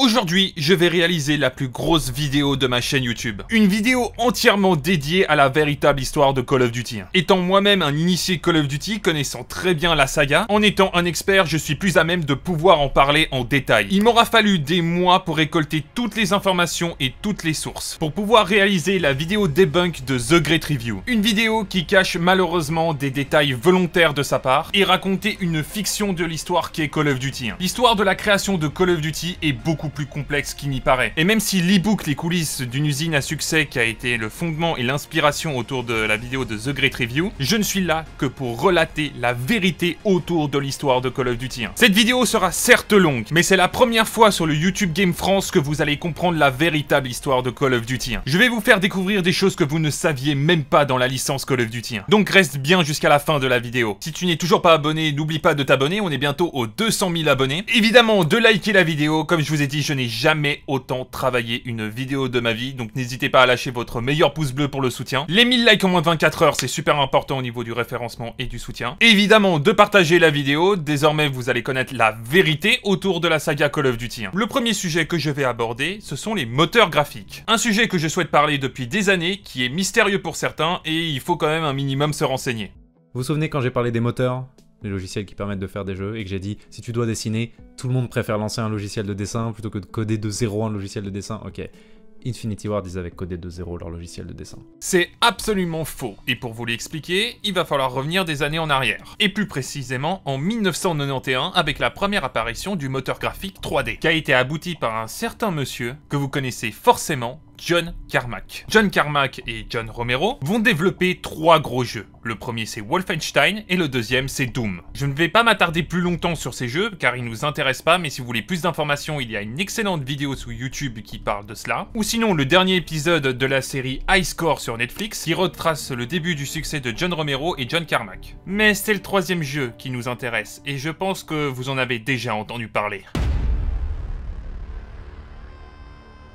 Aujourd'hui, je vais réaliser la plus grosse vidéo de ma chaîne YouTube. Une vidéo entièrement dédiée à la véritable histoire de Call of Duty. Hein. Étant moi-même un initié Call of Duty, connaissant très bien la saga, en étant un expert, je suis plus à même de pouvoir en parler en détail. Il m'aura fallu des mois pour récolter toutes les informations et toutes les sources, pour pouvoir réaliser la vidéo debunk de The Great Review. Une vidéo qui cache malheureusement des détails volontaires de sa part, et raconter une fiction de l'histoire qui est Call of Duty. Hein. L'histoire de la création de Call of Duty est beaucoup plus complexe qu'il n'y paraît. Et même si l'e-book Les coulisses d'une usine à succès qui a été le fondement et l'inspiration autour de la vidéo de The Great Review, je ne suis là que pour relater la vérité autour de l'histoire de Call of Duty 1. Cette vidéo sera certes longue, mais c'est la première fois sur le YouTube Game France que vous allez comprendre la véritable histoire de Call of Duty 1. Je vais vous faire découvrir des choses que vous ne saviez même pas dans la licence Call of Duty 1. Donc reste bien jusqu'à la fin de la vidéo. Si tu n'es toujours pas abonné, n'oublie pas de t'abonner, on est bientôt aux 200 000 abonnés. Évidemment, de liker la vidéo, comme je vous ai dit, je n'ai jamais autant travaillé une vidéo de ma vie, donc n'hésitez pas à lâcher votre meilleur pouce bleu pour le soutien. Les 1000 likes en moins de 24 heures, c'est super important au niveau du référencement et du soutien. Évidemment, de partager la vidéo, désormais vous allez connaître la vérité autour de la saga Call of Duty. Le premier sujet que je vais aborder, ce sont les moteurs graphiques. Un sujet que je souhaite parler depuis des années, qui est mystérieux pour certains, et il faut quand même un minimum se renseigner. Vous vous souvenez quand j'ai parlé des moteurs les logiciels qui permettent de faire des jeux, et que j'ai dit, si tu dois dessiner, tout le monde préfère lancer un logiciel de dessin plutôt que de coder de zéro un logiciel de dessin, ok. Infinity Ward, ils avaient codé de zéro leur logiciel de dessin. C'est absolument faux, et pour vous l'expliquer, il va falloir revenir des années en arrière. Et plus précisément, en 1991, avec la première apparition du moteur graphique 3D, qui a été abouti par un certain monsieur que vous connaissez forcément John Carmack. John Carmack et John Romero vont développer trois gros jeux. Le premier c'est Wolfenstein et le deuxième c'est Doom. Je ne vais pas m'attarder plus longtemps sur ces jeux car ils nous intéressent pas mais si vous voulez plus d'informations il y a une excellente vidéo sur YouTube qui parle de cela. Ou sinon le dernier épisode de la série High Score sur Netflix qui retrace le début du succès de John Romero et John Carmack. Mais c'est le troisième jeu qui nous intéresse et je pense que vous en avez déjà entendu parler.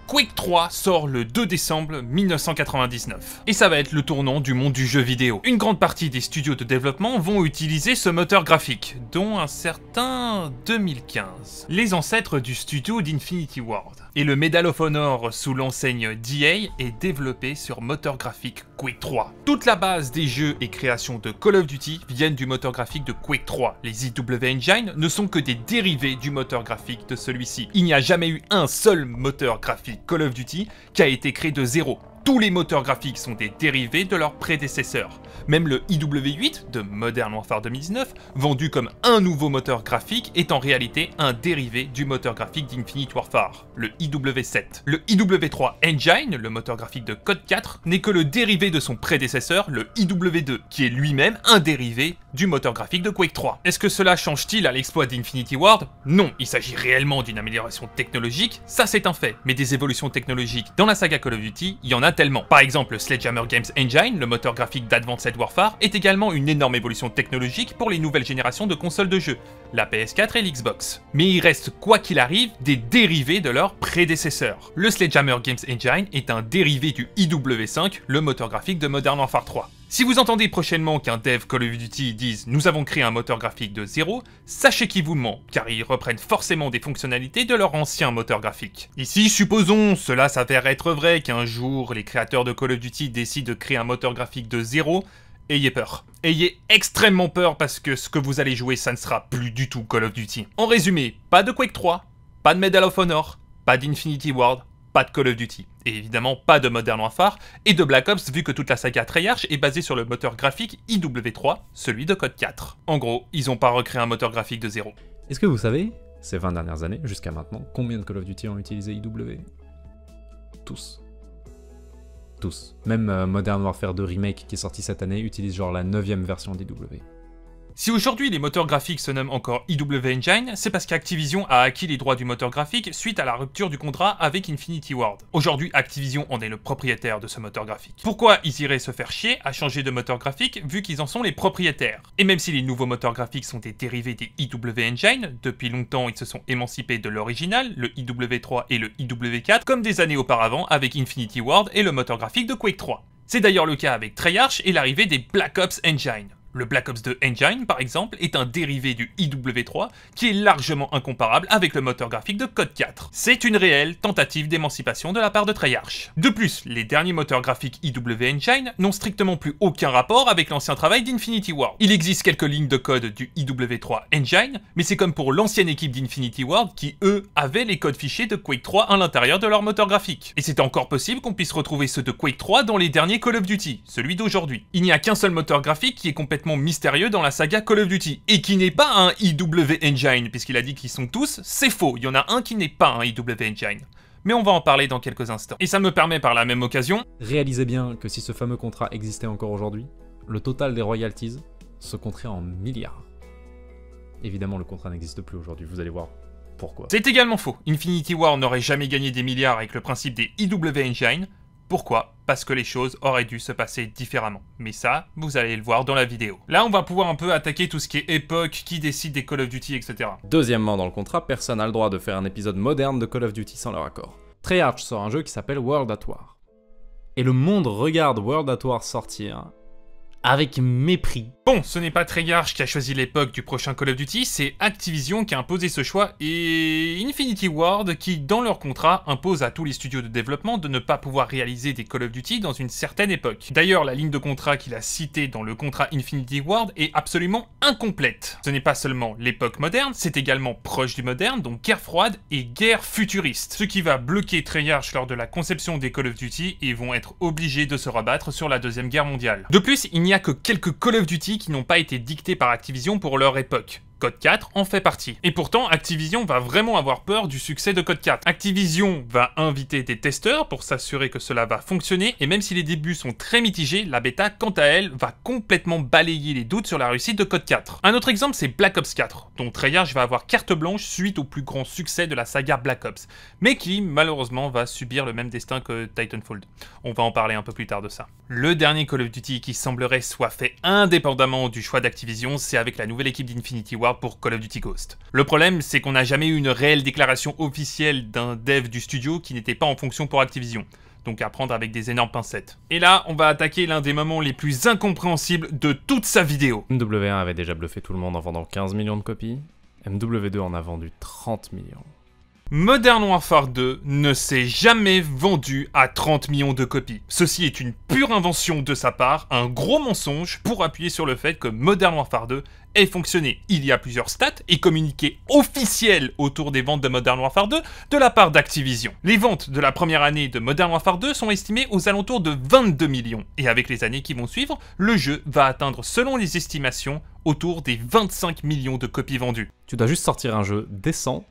Quick 3 sort le 2 décembre 1999. Et ça va être le tournant du monde du jeu vidéo. Une grande partie des studios de développement vont utiliser ce moteur graphique, dont un certain 2015. Les ancêtres du studio d'Infinity Ward. Et le Medal of Honor sous l'enseigne DA est développé sur moteur graphique Quake 3. Toute la base des jeux et créations de Call of Duty viennent du moteur graphique de Quake 3. Les IW e Engine ne sont que des dérivés du moteur graphique de celui-ci. Il n'y a jamais eu un seul moteur graphique Call of Duty, qui a été créé de zéro. Tous les moteurs graphiques sont des dérivés de leurs prédécesseurs. Même le IW8 de Modern Warfare 2019, vendu comme un nouveau moteur graphique, est en réalité un dérivé du moteur graphique d'Infinite Warfare, le IW7. Le IW3 Engine, le moteur graphique de Code 4, n'est que le dérivé de son prédécesseur, le IW2, qui est lui-même un dérivé du moteur graphique de Quake 3. Est-ce que cela change-t-il à l'exploit d'Infinity Ward Non, il s'agit réellement d'une amélioration technologique, ça c'est un fait. Mais des évolutions technologiques dans la saga Call of Duty, il y en a tellement. Par exemple, le Sledgehammer Games Engine, le moteur graphique d'Advanced Warfare, est également une énorme évolution technologique pour les nouvelles générations de consoles de jeux, la PS4 et l'Xbox. Mais il reste, quoi qu'il arrive, des dérivés de leurs prédécesseurs. Le Sledgehammer Games Engine est un dérivé du IW5, le moteur graphique de Modern Warfare 3. Si vous entendez prochainement qu'un dev Call of Duty dise nous avons créé un moteur graphique de zéro, sachez qu'il vous ment, car ils reprennent forcément des fonctionnalités de leur ancien moteur graphique. Ici, supposons, cela s'avère être vrai, qu'un jour les créateurs de Call of Duty décident de créer un moteur graphique de zéro, ayez peur. Ayez extrêmement peur parce que ce que vous allez jouer, ça ne sera plus du tout Call of Duty. En résumé, pas de Quake 3, pas de Medal of Honor, pas d'Infinity Ward, pas de Call of Duty et évidemment pas de Modern Warfare, et de Black Ops vu que toute la saga Treyarch est basée sur le moteur graphique IW3, celui de Code 4. En gros, ils ont pas recréé un moteur graphique de zéro. Est-ce que vous savez, ces 20 dernières années, jusqu'à maintenant, combien de Call of Duty ont utilisé IW Tous. Tous. Même euh, Modern Warfare 2 Remake qui est sorti cette année utilise genre la 9ème version d'IW. Si aujourd'hui les moteurs graphiques se nomment encore IW Engine, c'est parce qu'Activision a acquis les droits du moteur graphique suite à la rupture du contrat avec Infinity Ward. Aujourd'hui, Activision en est le propriétaire de ce moteur graphique. Pourquoi ils iraient se faire chier à changer de moteur graphique vu qu'ils en sont les propriétaires Et même si les nouveaux moteurs graphiques sont des dérivés des IW Engine, depuis longtemps ils se sont émancipés de l'original, le IW3 et le IW4, comme des années auparavant avec Infinity Ward et le moteur graphique de Quake 3. C'est d'ailleurs le cas avec Treyarch et l'arrivée des Black Ops Engine. Le Black Ops 2 Engine, par exemple, est un dérivé du IW3 qui est largement incomparable avec le moteur graphique de Code 4. C'est une réelle tentative d'émancipation de la part de Treyarch. De plus, les derniers moteurs graphiques IW Engine n'ont strictement plus aucun rapport avec l'ancien travail d'Infinity World. Il existe quelques lignes de code du IW3 Engine, mais c'est comme pour l'ancienne équipe d'Infinity World qui, eux, avaient les codes fichiers de Quake 3 à l'intérieur de leur moteur graphique. Et c'est encore possible qu'on puisse retrouver ceux de Quake 3 dans les derniers Call of Duty, celui d'aujourd'hui. Il n'y a qu'un seul moteur graphique qui est complètement mystérieux dans la saga Call of Duty, et qui n'est pas un IW Engine, puisqu'il a dit qu'ils sont tous, c'est faux, il y en a un qui n'est pas un IW Engine mais on va en parler dans quelques instants. Et ça me permet par la même occasion... Réalisez bien que si ce fameux contrat existait encore aujourd'hui, le total des royalties se compterait en milliards. Évidemment, le contrat n'existe plus aujourd'hui, vous allez voir pourquoi. C'est également faux. Infinity War n'aurait jamais gagné des milliards avec le principe des IW Engine, pourquoi Parce que les choses auraient dû se passer différemment. Mais ça, vous allez le voir dans la vidéo. Là, on va pouvoir un peu attaquer tout ce qui est époque, qui décide des Call of Duty, etc. Deuxièmement, dans le contrat, personne n'a le droit de faire un épisode moderne de Call of Duty sans leur accord. Treyarch sort un jeu qui s'appelle World at War. Et le monde regarde World at War sortir avec mépris. Bon, ce n'est pas Treyarch qui a choisi l'époque du prochain Call of Duty, c'est Activision qui a imposé ce choix et Infinity Ward qui, dans leur contrat, impose à tous les studios de développement de ne pas pouvoir réaliser des Call of Duty dans une certaine époque. D'ailleurs, la ligne de contrat qu'il a citée dans le contrat Infinity Ward est absolument incomplète. Ce n'est pas seulement l'époque moderne, c'est également proche du moderne, donc guerre froide et guerre futuriste. Ce qui va bloquer Treyarch lors de la conception des Call of Duty et vont être obligés de se rabattre sur la Deuxième Guerre mondiale. De plus, il n'y n'y a que quelques Call of Duty qui n'ont pas été dictés par Activision pour leur époque. Code 4 en fait partie. Et pourtant, Activision va vraiment avoir peur du succès de Code 4. Activision va inviter des testeurs pour s'assurer que cela va fonctionner, et même si les débuts sont très mitigés, la bêta, quant à elle, va complètement balayer les doutes sur la réussite de Code 4. Un autre exemple, c'est Black Ops 4, dont Treyarch va avoir carte blanche suite au plus grand succès de la saga Black Ops, mais qui, malheureusement, va subir le même destin que Titanfall. On va en parler un peu plus tard de ça. Le dernier Call of Duty qui semblerait soit fait indépendamment du choix d'Activision, c'est avec la nouvelle équipe d'Infinity War pour Call of Duty Ghost. Le problème, c'est qu'on n'a jamais eu une réelle déclaration officielle d'un dev du studio qui n'était pas en fonction pour Activision donc à prendre avec des énormes pincettes. Et là, on va attaquer l'un des moments les plus incompréhensibles de toute sa vidéo. MW1 avait déjà bluffé tout le monde en vendant 15 millions de copies, MW2 en a vendu 30 millions. Modern Warfare 2 ne s'est jamais vendu à 30 millions de copies. Ceci est une pure invention de sa part, un gros mensonge pour appuyer sur le fait que Modern Warfare 2 ait fonctionné. Il y a plusieurs stats et communiqués officiels autour des ventes de Modern Warfare 2 de la part d'Activision. Les ventes de la première année de Modern Warfare 2 sont estimées aux alentours de 22 millions, et avec les années qui vont suivre, le jeu va atteindre selon les estimations autour des 25 millions de copies vendues. Tu dois juste sortir un jeu décent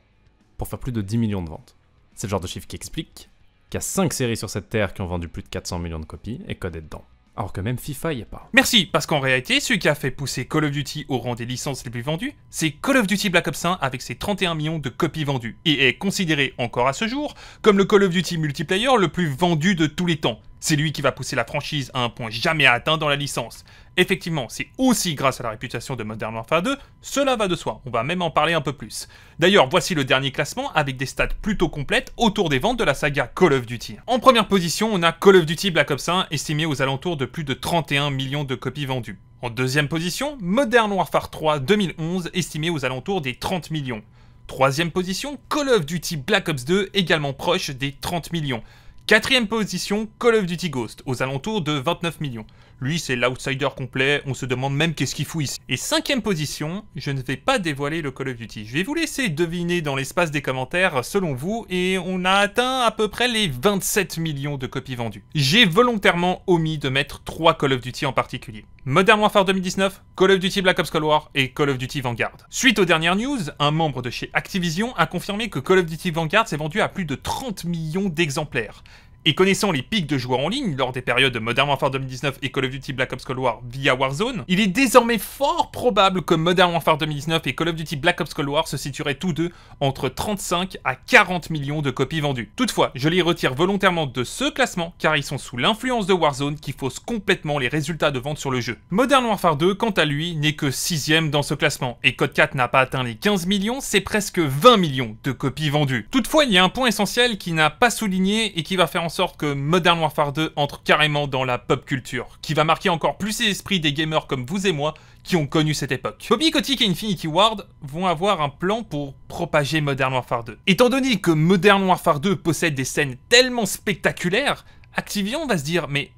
pour faire plus de 10 millions de ventes. C'est le genre de chiffre qui explique qu'il y a 5 séries sur cette terre qui ont vendu plus de 400 millions de copies et Code est dedans. Alors que même FIFA y est pas. Merci, parce qu'en réalité, celui qui a fait pousser Call of Duty au rang des licences les plus vendues, c'est Call of Duty Black Ops 1 avec ses 31 millions de copies vendues, et est considéré encore à ce jour comme le Call of Duty multiplayer le plus vendu de tous les temps. C'est lui qui va pousser la franchise à un point jamais atteint dans la licence. Effectivement, c'est aussi grâce à la réputation de Modern Warfare 2, cela va de soi, on va même en parler un peu plus. D'ailleurs, voici le dernier classement avec des stats plutôt complètes autour des ventes de la saga Call of Duty. En première position, on a Call of Duty Black Ops 1, estimé aux alentours de plus de 31 millions de copies vendues. En deuxième position, Modern Warfare 3 2011, estimé aux alentours des 30 millions. Troisième position, Call of Duty Black Ops 2, également proche des 30 millions. Quatrième position, Call of Duty Ghost, aux alentours de 29 millions. Lui, c'est l'outsider complet, on se demande même qu'est-ce qu'il fout ici. Et cinquième position, je ne vais pas dévoiler le Call of Duty. Je vais vous laisser deviner dans l'espace des commentaires selon vous, et on a atteint à peu près les 27 millions de copies vendues. J'ai volontairement omis de mettre trois Call of Duty en particulier. Modern Warfare 2019, Call of Duty Black Ops Cold War et Call of Duty Vanguard. Suite aux dernières news, un membre de chez Activision a confirmé que Call of Duty Vanguard s'est vendu à plus de 30 millions d'exemplaires. Et connaissant les pics de joueurs en ligne lors des périodes de Modern Warfare 2019 et Call of Duty Black Ops Cold War via Warzone, il est désormais fort probable que Modern Warfare 2019 et Call of Duty Black Ops Cold War se situeraient tous deux entre 35 à 40 millions de copies vendues. Toutefois, je les retire volontairement de ce classement car ils sont sous l'influence de Warzone qui fausse complètement les résultats de vente sur le jeu. Modern Warfare 2, quant à lui, n'est que 6ème dans ce classement et Code 4 n'a pas atteint les 15 millions, c'est presque 20 millions de copies vendues. Toutefois, il y a un point essentiel qui n'a pas souligné et qui va faire en sorte que Modern Warfare 2 entre carrément dans la pop culture, qui va marquer encore plus les esprits des gamers comme vous et moi qui ont connu cette époque. Bobby Kotick et Infinity Ward vont avoir un plan pour propager Modern Warfare 2. Étant donné que Modern Warfare 2 possède des scènes tellement spectaculaires, Activision va se dire mais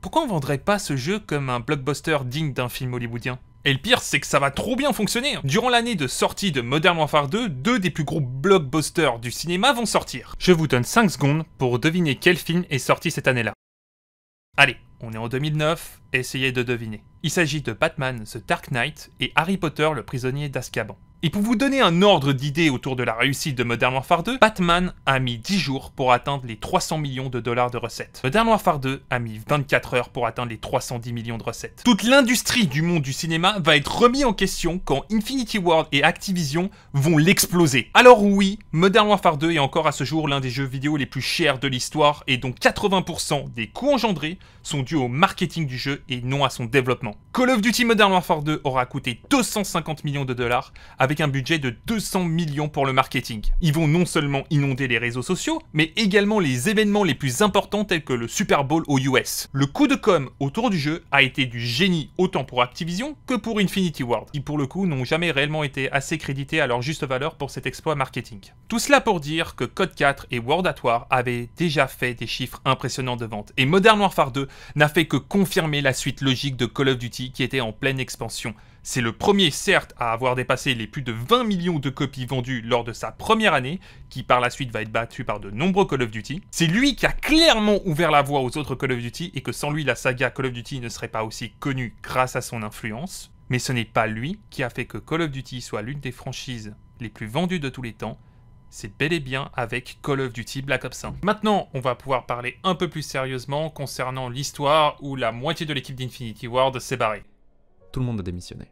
pourquoi on vendrait pas ce jeu comme un blockbuster digne d'un film hollywoodien et le pire, c'est que ça va trop bien fonctionner. Durant l'année de sortie de Modern Warfare 2, deux des plus gros blockbusters du cinéma vont sortir. Je vous donne 5 secondes pour deviner quel film est sorti cette année-là. Allez, on est en 2009, essayez de deviner. Il s'agit de Batman The Dark Knight et Harry Potter le prisonnier d'Azkaban. Et pour vous donner un ordre d'idée autour de la réussite de Modern Warfare 2, Batman a mis 10 jours pour atteindre les 300 millions de dollars de recettes. Modern Warfare 2 a mis 24 heures pour atteindre les 310 millions de recettes. Toute l'industrie du monde du cinéma va être remise en question quand Infinity World et Activision vont l'exploser. Alors oui, Modern Warfare 2 est encore à ce jour l'un des jeux vidéo les plus chers de l'histoire et dont 80% des coûts engendrés sont dus au marketing du jeu et non à son développement. Call of Duty Modern Warfare 2 aura coûté 250 millions de dollars avec un budget de 200 millions pour le marketing. Ils vont non seulement inonder les réseaux sociaux, mais également les événements les plus importants tels que le Super Bowl aux US. Le coup de com autour du jeu a été du génie autant pour Activision que pour Infinity Ward, qui pour le coup n'ont jamais réellement été assez crédités à leur juste valeur pour cet exploit marketing. Tout cela pour dire que Code 4 et World at War avaient déjà fait des chiffres impressionnants de vente, et Modern Warfare 2 n'a fait que confirmer la suite logique de Call of Duty qui était en pleine expansion. C'est le premier, certes, à avoir dépassé les plus de 20 millions de copies vendues lors de sa première année, qui par la suite va être battu par de nombreux Call of Duty. C'est lui qui a clairement ouvert la voie aux autres Call of Duty et que sans lui, la saga Call of Duty ne serait pas aussi connue grâce à son influence. Mais ce n'est pas lui qui a fait que Call of Duty soit l'une des franchises les plus vendues de tous les temps, c'est bel et bien avec Call of Duty Black Ops 5. Maintenant, on va pouvoir parler un peu plus sérieusement concernant l'histoire où la moitié de l'équipe d'Infinity Ward s'est barrée tout le monde a démissionné.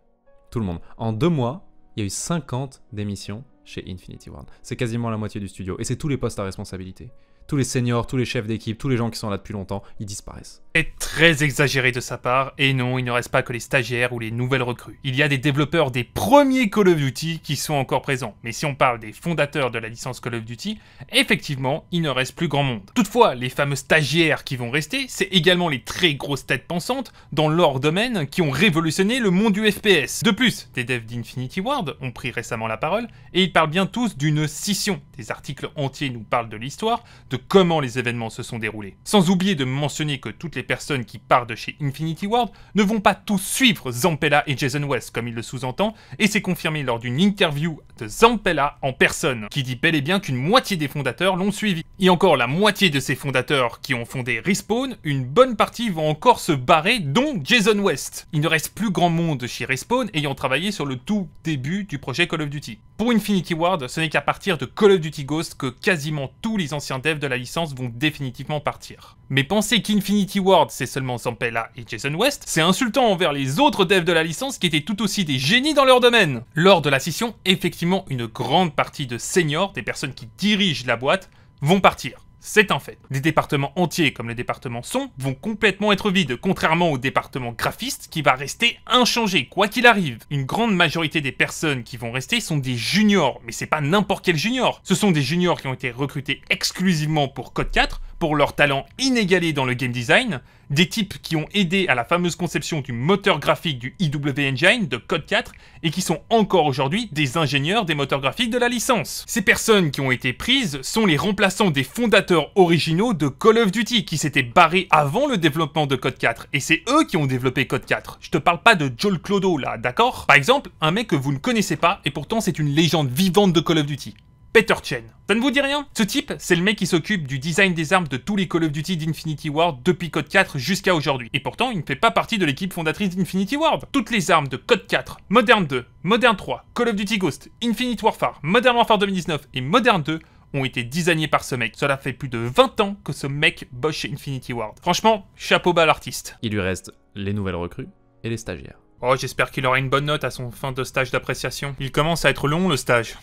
Tout le monde. En deux mois, il y a eu 50 démissions chez Infinity Ward. C'est quasiment la moitié du studio. Et c'est tous les postes à responsabilité tous les seniors, tous les chefs d'équipe, tous les gens qui sont là depuis longtemps, ils disparaissent. C'est très exagéré de sa part, et non, il ne reste pas que les stagiaires ou les nouvelles recrues. Il y a des développeurs des premiers Call of Duty qui sont encore présents, mais si on parle des fondateurs de la licence Call of Duty, effectivement, il ne reste plus grand monde. Toutefois, les fameux stagiaires qui vont rester, c'est également les très grosses têtes pensantes dans leur domaine qui ont révolutionné le monde du FPS. De plus, des devs d'Infinity Ward ont pris récemment la parole, et ils parlent bien tous d'une scission. Des articles entiers nous parlent de l'histoire, de comment les événements se sont déroulés. Sans oublier de mentionner que toutes les personnes qui partent de chez Infinity World ne vont pas tous suivre Zampella et Jason West comme il le sous-entend, et c'est confirmé lors d'une interview de Zampella en personne, qui dit bel et bien qu'une moitié des fondateurs l'ont suivi. Et encore la moitié de ces fondateurs qui ont fondé Respawn, une bonne partie vont encore se barrer, dont Jason West. Il ne reste plus grand monde chez Respawn ayant travaillé sur le tout début du projet Call of Duty. Pour Infinity Ward, ce n'est qu'à partir de Call of Duty Ghost que quasiment tous les anciens devs de la licence vont définitivement partir. Mais penser qu'Infinity Ward c'est seulement Zampella et Jason West, c'est insultant envers les autres devs de la licence qui étaient tout aussi des génies dans leur domaine. Lors de la scission, effectivement, une grande partie de seniors, des personnes qui dirigent la boîte, vont partir. C'est un fait. Des départements entiers, comme le département sont, vont complètement être vides, contrairement au département graphiste qui va rester inchangé, quoi qu'il arrive. Une grande majorité des personnes qui vont rester sont des juniors, mais c'est pas n'importe quel junior. Ce sont des juniors qui ont été recrutés exclusivement pour Code 4, pour leur talent inégalé dans le game design, des types qui ont aidé à la fameuse conception du moteur graphique du IW Engine de Code 4 et qui sont encore aujourd'hui des ingénieurs des moteurs graphiques de la licence. Ces personnes qui ont été prises sont les remplaçants des fondateurs originaux de Call of Duty qui s'étaient barrés avant le développement de Code 4 et c'est eux qui ont développé Code 4. Je te parle pas de Joel Clodo là, d'accord Par exemple, un mec que vous ne connaissez pas et pourtant c'est une légende vivante de Call of Duty. Peter Chen. Ça ne vous dit rien Ce type, c'est le mec qui s'occupe du design des armes de tous les Call of Duty d'Infinity Ward depuis Code 4 jusqu'à aujourd'hui. Et pourtant, il ne fait pas partie de l'équipe fondatrice d'Infinity Ward. Toutes les armes de Code 4, Modern 2, Modern 3, Call of Duty Ghost, Infinite Warfare, Modern Warfare 2019 et Modern 2 ont été designées par ce mec. Cela fait plus de 20 ans que ce mec bosse chez Infinity Ward. Franchement, chapeau bas à l'artiste. Il lui reste les nouvelles recrues et les stagiaires. Oh, j'espère qu'il aura une bonne note à son fin de stage d'appréciation. Il commence à être long le stage.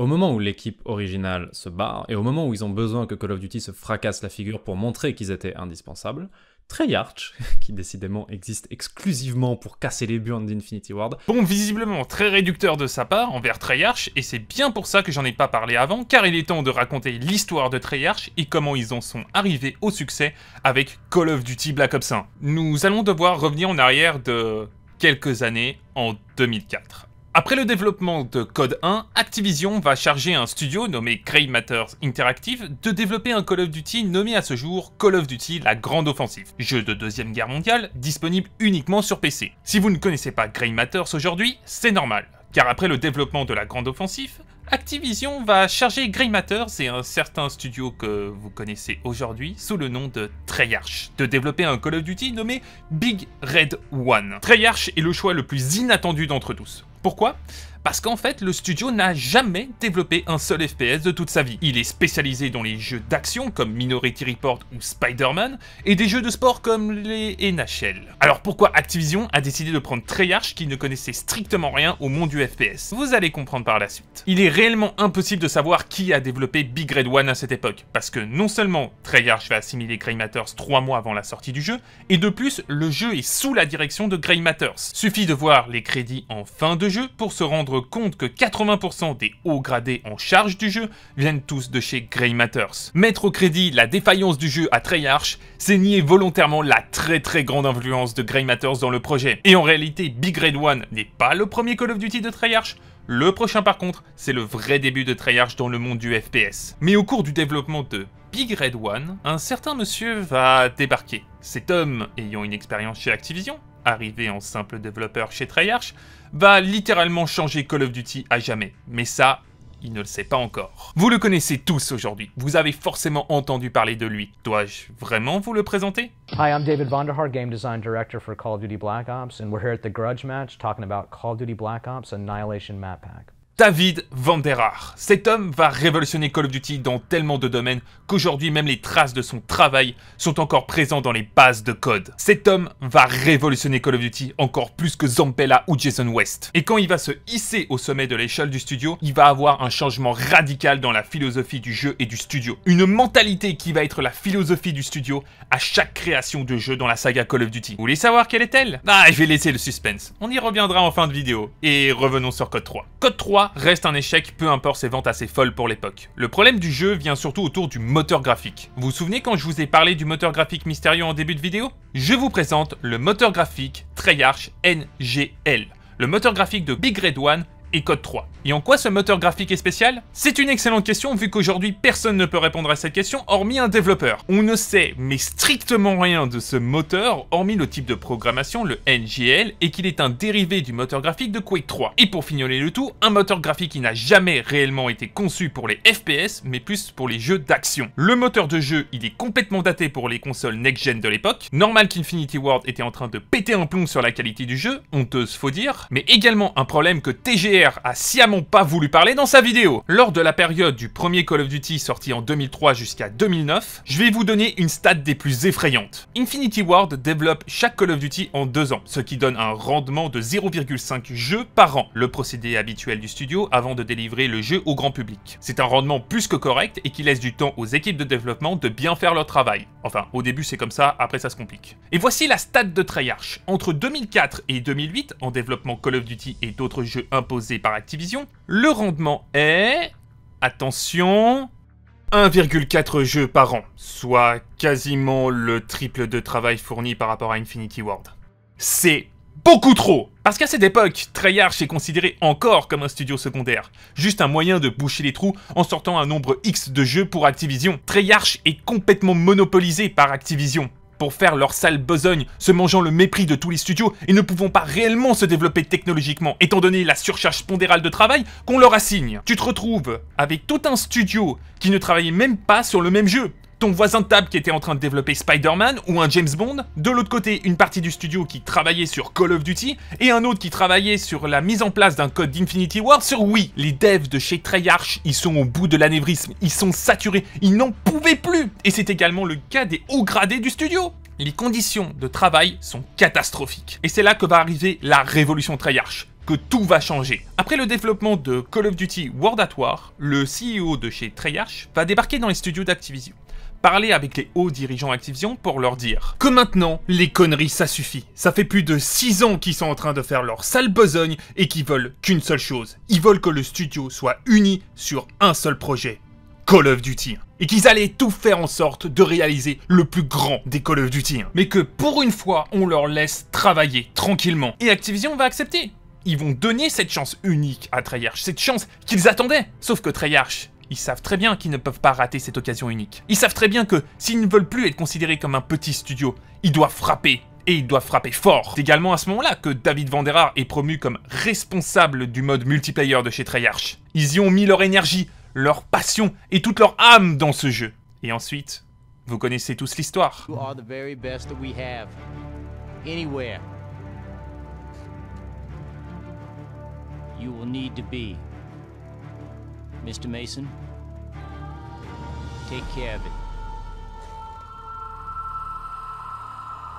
Au moment où l'équipe originale se barre, et au moment où ils ont besoin que Call of Duty se fracasse la figure pour montrer qu'ils étaient indispensables, Treyarch, qui décidément existe exclusivement pour casser les burnes d'Infinity Ward. Bon, visiblement très réducteur de sa part envers Treyarch, et c'est bien pour ça que j'en ai pas parlé avant, car il est temps de raconter l'histoire de Treyarch et comment ils en sont arrivés au succès avec Call of Duty Black Ops 1. Nous allons devoir revenir en arrière de quelques années en 2004. Après le développement de Code 1, Activision va charger un studio nommé Grey Matters Interactive de développer un Call of Duty nommé à ce jour Call of Duty la Grande Offensive, jeu de Deuxième Guerre mondiale disponible uniquement sur PC. Si vous ne connaissez pas Grey Matters aujourd'hui, c'est normal, car après le développement de la Grande Offensive, Activision va charger Grey Matters et un certain studio que vous connaissez aujourd'hui sous le nom de Treyarch de développer un Call of Duty nommé Big Red One. Treyarch est le choix le plus inattendu d'entre tous pourquoi parce qu'en fait, le studio n'a jamais développé un seul FPS de toute sa vie. Il est spécialisé dans les jeux d'action comme Minority Report ou Spider-Man, et des jeux de sport comme les NHL. Alors pourquoi Activision a décidé de prendre Treyarch qui ne connaissait strictement rien au monde du FPS Vous allez comprendre par la suite. Il est réellement impossible de savoir qui a développé Big Red One à cette époque, parce que non seulement Treyarch va assimiler Grey Matters 3 mois avant la sortie du jeu, et de plus, le jeu est sous la direction de Grey Matters. Suffit de voir les crédits en fin de jeu pour se rendre compte que 80% des hauts gradés en charge du jeu viennent tous de chez Grey Matters. Mettre au crédit la défaillance du jeu à Treyarch, c'est nier volontairement la très très grande influence de Grey Matters dans le projet. Et en réalité, Big Red One n'est pas le premier Call of Duty de Treyarch, le prochain par contre, c'est le vrai début de Treyarch dans le monde du FPS. Mais au cours du développement de Big Red One, un certain monsieur va débarquer. Cet homme, ayant une expérience chez Activision, arrivé en simple développeur chez Treyarch, va littéralement changer Call of Duty à jamais. Mais ça, il ne le sait pas encore. Vous le connaissez tous aujourd'hui, vous avez forcément entendu parler de lui. Dois-je vraiment vous le présenter Hi, I'm David Vonderhaar, Game Design Director for Call of Duty Black Ops, and we're here at the Grudge Match talking about Call of Duty Black Ops Annihilation Map Pack. David Vanderar. Cet homme va révolutionner Call of Duty dans tellement de domaines qu'aujourd'hui même les traces de son travail sont encore présentes dans les bases de code. Cet homme va révolutionner Call of Duty encore plus que Zampella ou Jason West. Et quand il va se hisser au sommet de l'échelle du studio, il va avoir un changement radical dans la philosophie du jeu et du studio. Une mentalité qui va être la philosophie du studio à chaque création de jeu dans la saga Call of Duty. Vous voulez savoir quelle est-elle Ah, je vais laisser le suspense. On y reviendra en fin de vidéo. Et revenons sur Code 3. Code 3 reste un échec peu importe ses ventes assez folles pour l'époque. Le problème du jeu vient surtout autour du moteur graphique. Vous vous souvenez quand je vous ai parlé du moteur graphique mystérieux en début de vidéo Je vous présente le moteur graphique Treyarch NGL le moteur graphique de Big Red One et Code 3. Et en quoi ce moteur graphique est spécial C'est une excellente question vu qu'aujourd'hui personne ne peut répondre à cette question hormis un développeur. On ne sait mais strictement rien de ce moteur hormis le type de programmation, le NGL, et qu'il est un dérivé du moteur graphique de Quake 3. Et pour fignoler le tout, un moteur graphique qui n'a jamais réellement été conçu pour les FPS mais plus pour les jeux d'action. Le moteur de jeu, il est complètement daté pour les consoles next-gen de l'époque. Normal qu'Infinity World était en train de péter un plomb sur la qualité du jeu, honteuse faut dire, mais également un problème que TGL a sciemment pas voulu parler dans sa vidéo. Lors de la période du premier Call of Duty sorti en 2003 jusqu'à 2009, je vais vous donner une stat des plus effrayantes. Infinity Ward développe chaque Call of Duty en deux ans, ce qui donne un rendement de 0,5 jeux par an, le procédé habituel du studio avant de délivrer le jeu au grand public. C'est un rendement plus que correct et qui laisse du temps aux équipes de développement de bien faire leur travail. Enfin, au début c'est comme ça, après ça se complique. Et voici la stat de Treyarch. Entre 2004 et 2008, en développement Call of Duty et d'autres jeux imposés par Activision, le rendement est... Attention 1,4 jeux par an, soit quasiment le triple de travail fourni par rapport à Infinity Ward. C'est beaucoup trop Parce qu'à cette époque, Treyarch est considéré encore comme un studio secondaire, juste un moyen de boucher les trous en sortant un nombre X de jeux pour Activision. Treyarch est complètement monopolisé par Activision pour faire leur sale besogne, se mangeant le mépris de tous les studios et ne pouvant pas réellement se développer technologiquement, étant donné la surcharge pondérale de travail qu'on leur assigne. Tu te retrouves avec tout un studio qui ne travaillait même pas sur le même jeu, ton voisin de table qui était en train de développer Spider-Man ou un James Bond, de l'autre côté une partie du studio qui travaillait sur Call of Duty et un autre qui travaillait sur la mise en place d'un code d'Infinity War sur Wii. Les devs de chez Treyarch, ils sont au bout de l'anévrisme, ils sont saturés, ils n'en pouvaient plus Et c'est également le cas des hauts gradés du studio les conditions de travail sont catastrophiques. Et c'est là que va arriver la révolution Treyarch que tout va changer. Après le développement de Call of Duty World at War, le CEO de chez Treyarch va débarquer dans les studios d'Activision parler avec les hauts dirigeants Activision pour leur dire que maintenant, les conneries, ça suffit. Ça fait plus de 6 ans qu'ils sont en train de faire leur sale besogne et qu'ils veulent qu'une seule chose. Ils veulent que le studio soit uni sur un seul projet. Call of Duty. Et qu'ils allaient tout faire en sorte de réaliser le plus grand des Call of Duty. Mais que pour une fois, on leur laisse travailler tranquillement. Et Activision va accepter ils vont donner cette chance unique à Treyarch, cette chance qu'ils attendaient. Sauf que Treyarch, ils savent très bien qu'ils ne peuvent pas rater cette occasion unique. Ils savent très bien que s'ils ne veulent plus être considérés comme un petit studio, ils doivent frapper et ils doivent frapper fort. C'est également à ce moment-là que David Vandera est promu comme responsable du mode multiplayer de chez Treyarch. Ils y ont mis leur énergie, leur passion et toute leur âme dans ce jeu. Et ensuite, vous connaissez tous l'histoire. You will need to be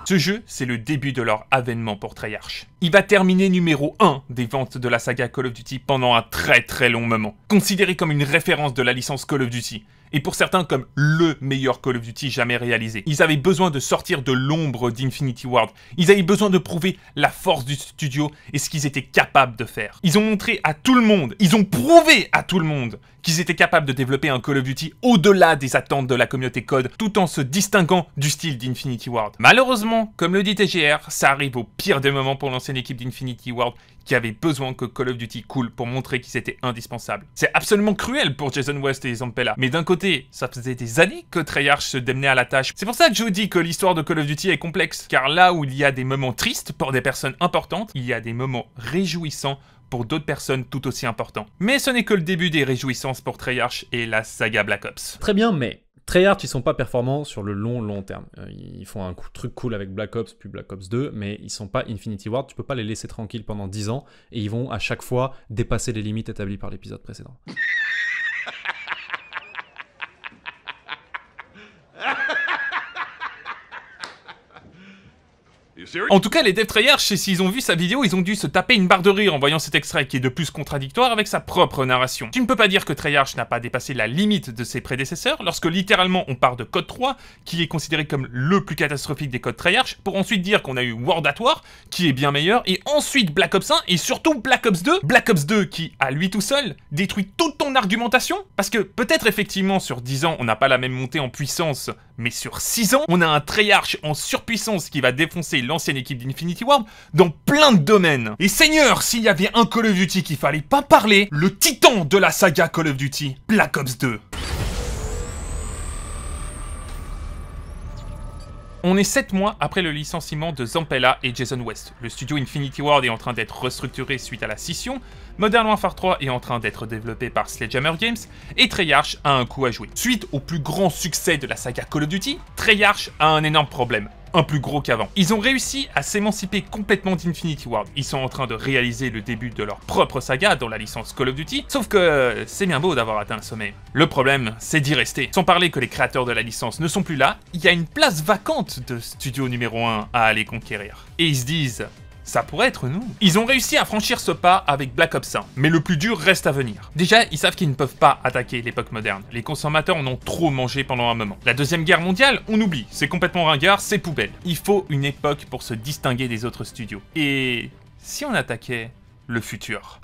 ce jeu, c'est le début de leur avènement pour Treyarch. Il va terminer numéro 1 des ventes de la saga Call of Duty pendant un très très long moment, considéré comme une référence de la licence Call of Duty et pour certains comme LE meilleur Call of Duty jamais réalisé. Ils avaient besoin de sortir de l'ombre d'Infinity Ward. Ils avaient besoin de prouver la force du studio et ce qu'ils étaient capables de faire. Ils ont montré à tout le monde, ils ont prouvé à tout le monde qu'ils étaient capables de développer un Call of Duty au-delà des attentes de la communauté code, tout en se distinguant du style d'Infinity Ward. Malheureusement, comme le dit TGR, ça arrive au pire des moments pour l'ancienne équipe d'Infinity Ward qui avait besoin que Call of Duty coule pour montrer qu'ils étaient indispensables. C'est absolument cruel pour Jason West et Zampella, mais d'un côté, ça faisait des années que Treyarch se démenait à la tâche. C'est pour ça que je vous dis que l'histoire de Call of Duty est complexe, car là où il y a des moments tristes pour des personnes importantes, il y a des moments réjouissants pour d'autres personnes tout aussi importantes. Mais ce n'est que le début des réjouissances pour Treyarch et la saga Black Ops. Très bien, mais Treyarch, ils sont pas performants sur le long, long terme. Euh, ils font un truc cool avec Black Ops, puis Black Ops 2, mais ils sont pas Infinity Ward. Tu peux pas les laisser tranquilles pendant 10 ans et ils vont à chaque fois dépasser les limites établies par l'épisode précédent. En tout cas, les Dev Treyarch, s'ils ont vu sa vidéo, ils ont dû se taper une barre de rire en voyant cet extrait qui est de plus contradictoire avec sa propre narration. Tu ne peux pas dire que Treyarch n'a pas dépassé la limite de ses prédécesseurs lorsque littéralement on part de Code 3, qui est considéré comme le plus catastrophique des codes Treyarch, pour ensuite dire qu'on a eu World at War, qui est bien meilleur, et ensuite Black Ops 1, et surtout Black Ops 2. Black Ops 2 qui, à lui tout seul, détruit toute ton argumentation, parce que peut-être effectivement sur 10 ans on n'a pas la même montée en puissance, mais sur 6 ans on a un Treyarch en surpuissance qui va défoncer l'ancienne équipe d'Infinity Ward, dans plein de domaines. Et seigneur, s'il y avait un Call of Duty qu'il fallait pas parler, le titan de la saga Call of Duty, Black Ops 2. On est 7 mois après le licenciement de Zampella et Jason West. Le studio Infinity Ward est en train d'être restructuré suite à la scission, Modern Warfare 3 est en train d'être développé par Sledgehammer Games, et Treyarch a un coup à jouer. Suite au plus grand succès de la saga Call of Duty, Treyarch a un énorme problème un plus gros qu'avant. Ils ont réussi à s'émanciper complètement d'Infinity World. Ils sont en train de réaliser le début de leur propre saga dans la licence Call of Duty, sauf que euh, c'est bien beau d'avoir atteint le sommet. Le problème, c'est d'y rester. Sans parler que les créateurs de la licence ne sont plus là, il y a une place vacante de studio numéro 1 à aller conquérir. Et ils se disent, ça pourrait être nous. Ils ont réussi à franchir ce pas avec Black Ops 1, mais le plus dur reste à venir. Déjà, ils savent qu'ils ne peuvent pas attaquer l'époque moderne. Les consommateurs en ont trop mangé pendant un moment. La Deuxième Guerre mondiale, on oublie, c'est complètement ringard, c'est poubelle. Il faut une époque pour se distinguer des autres studios. Et si on attaquait le futur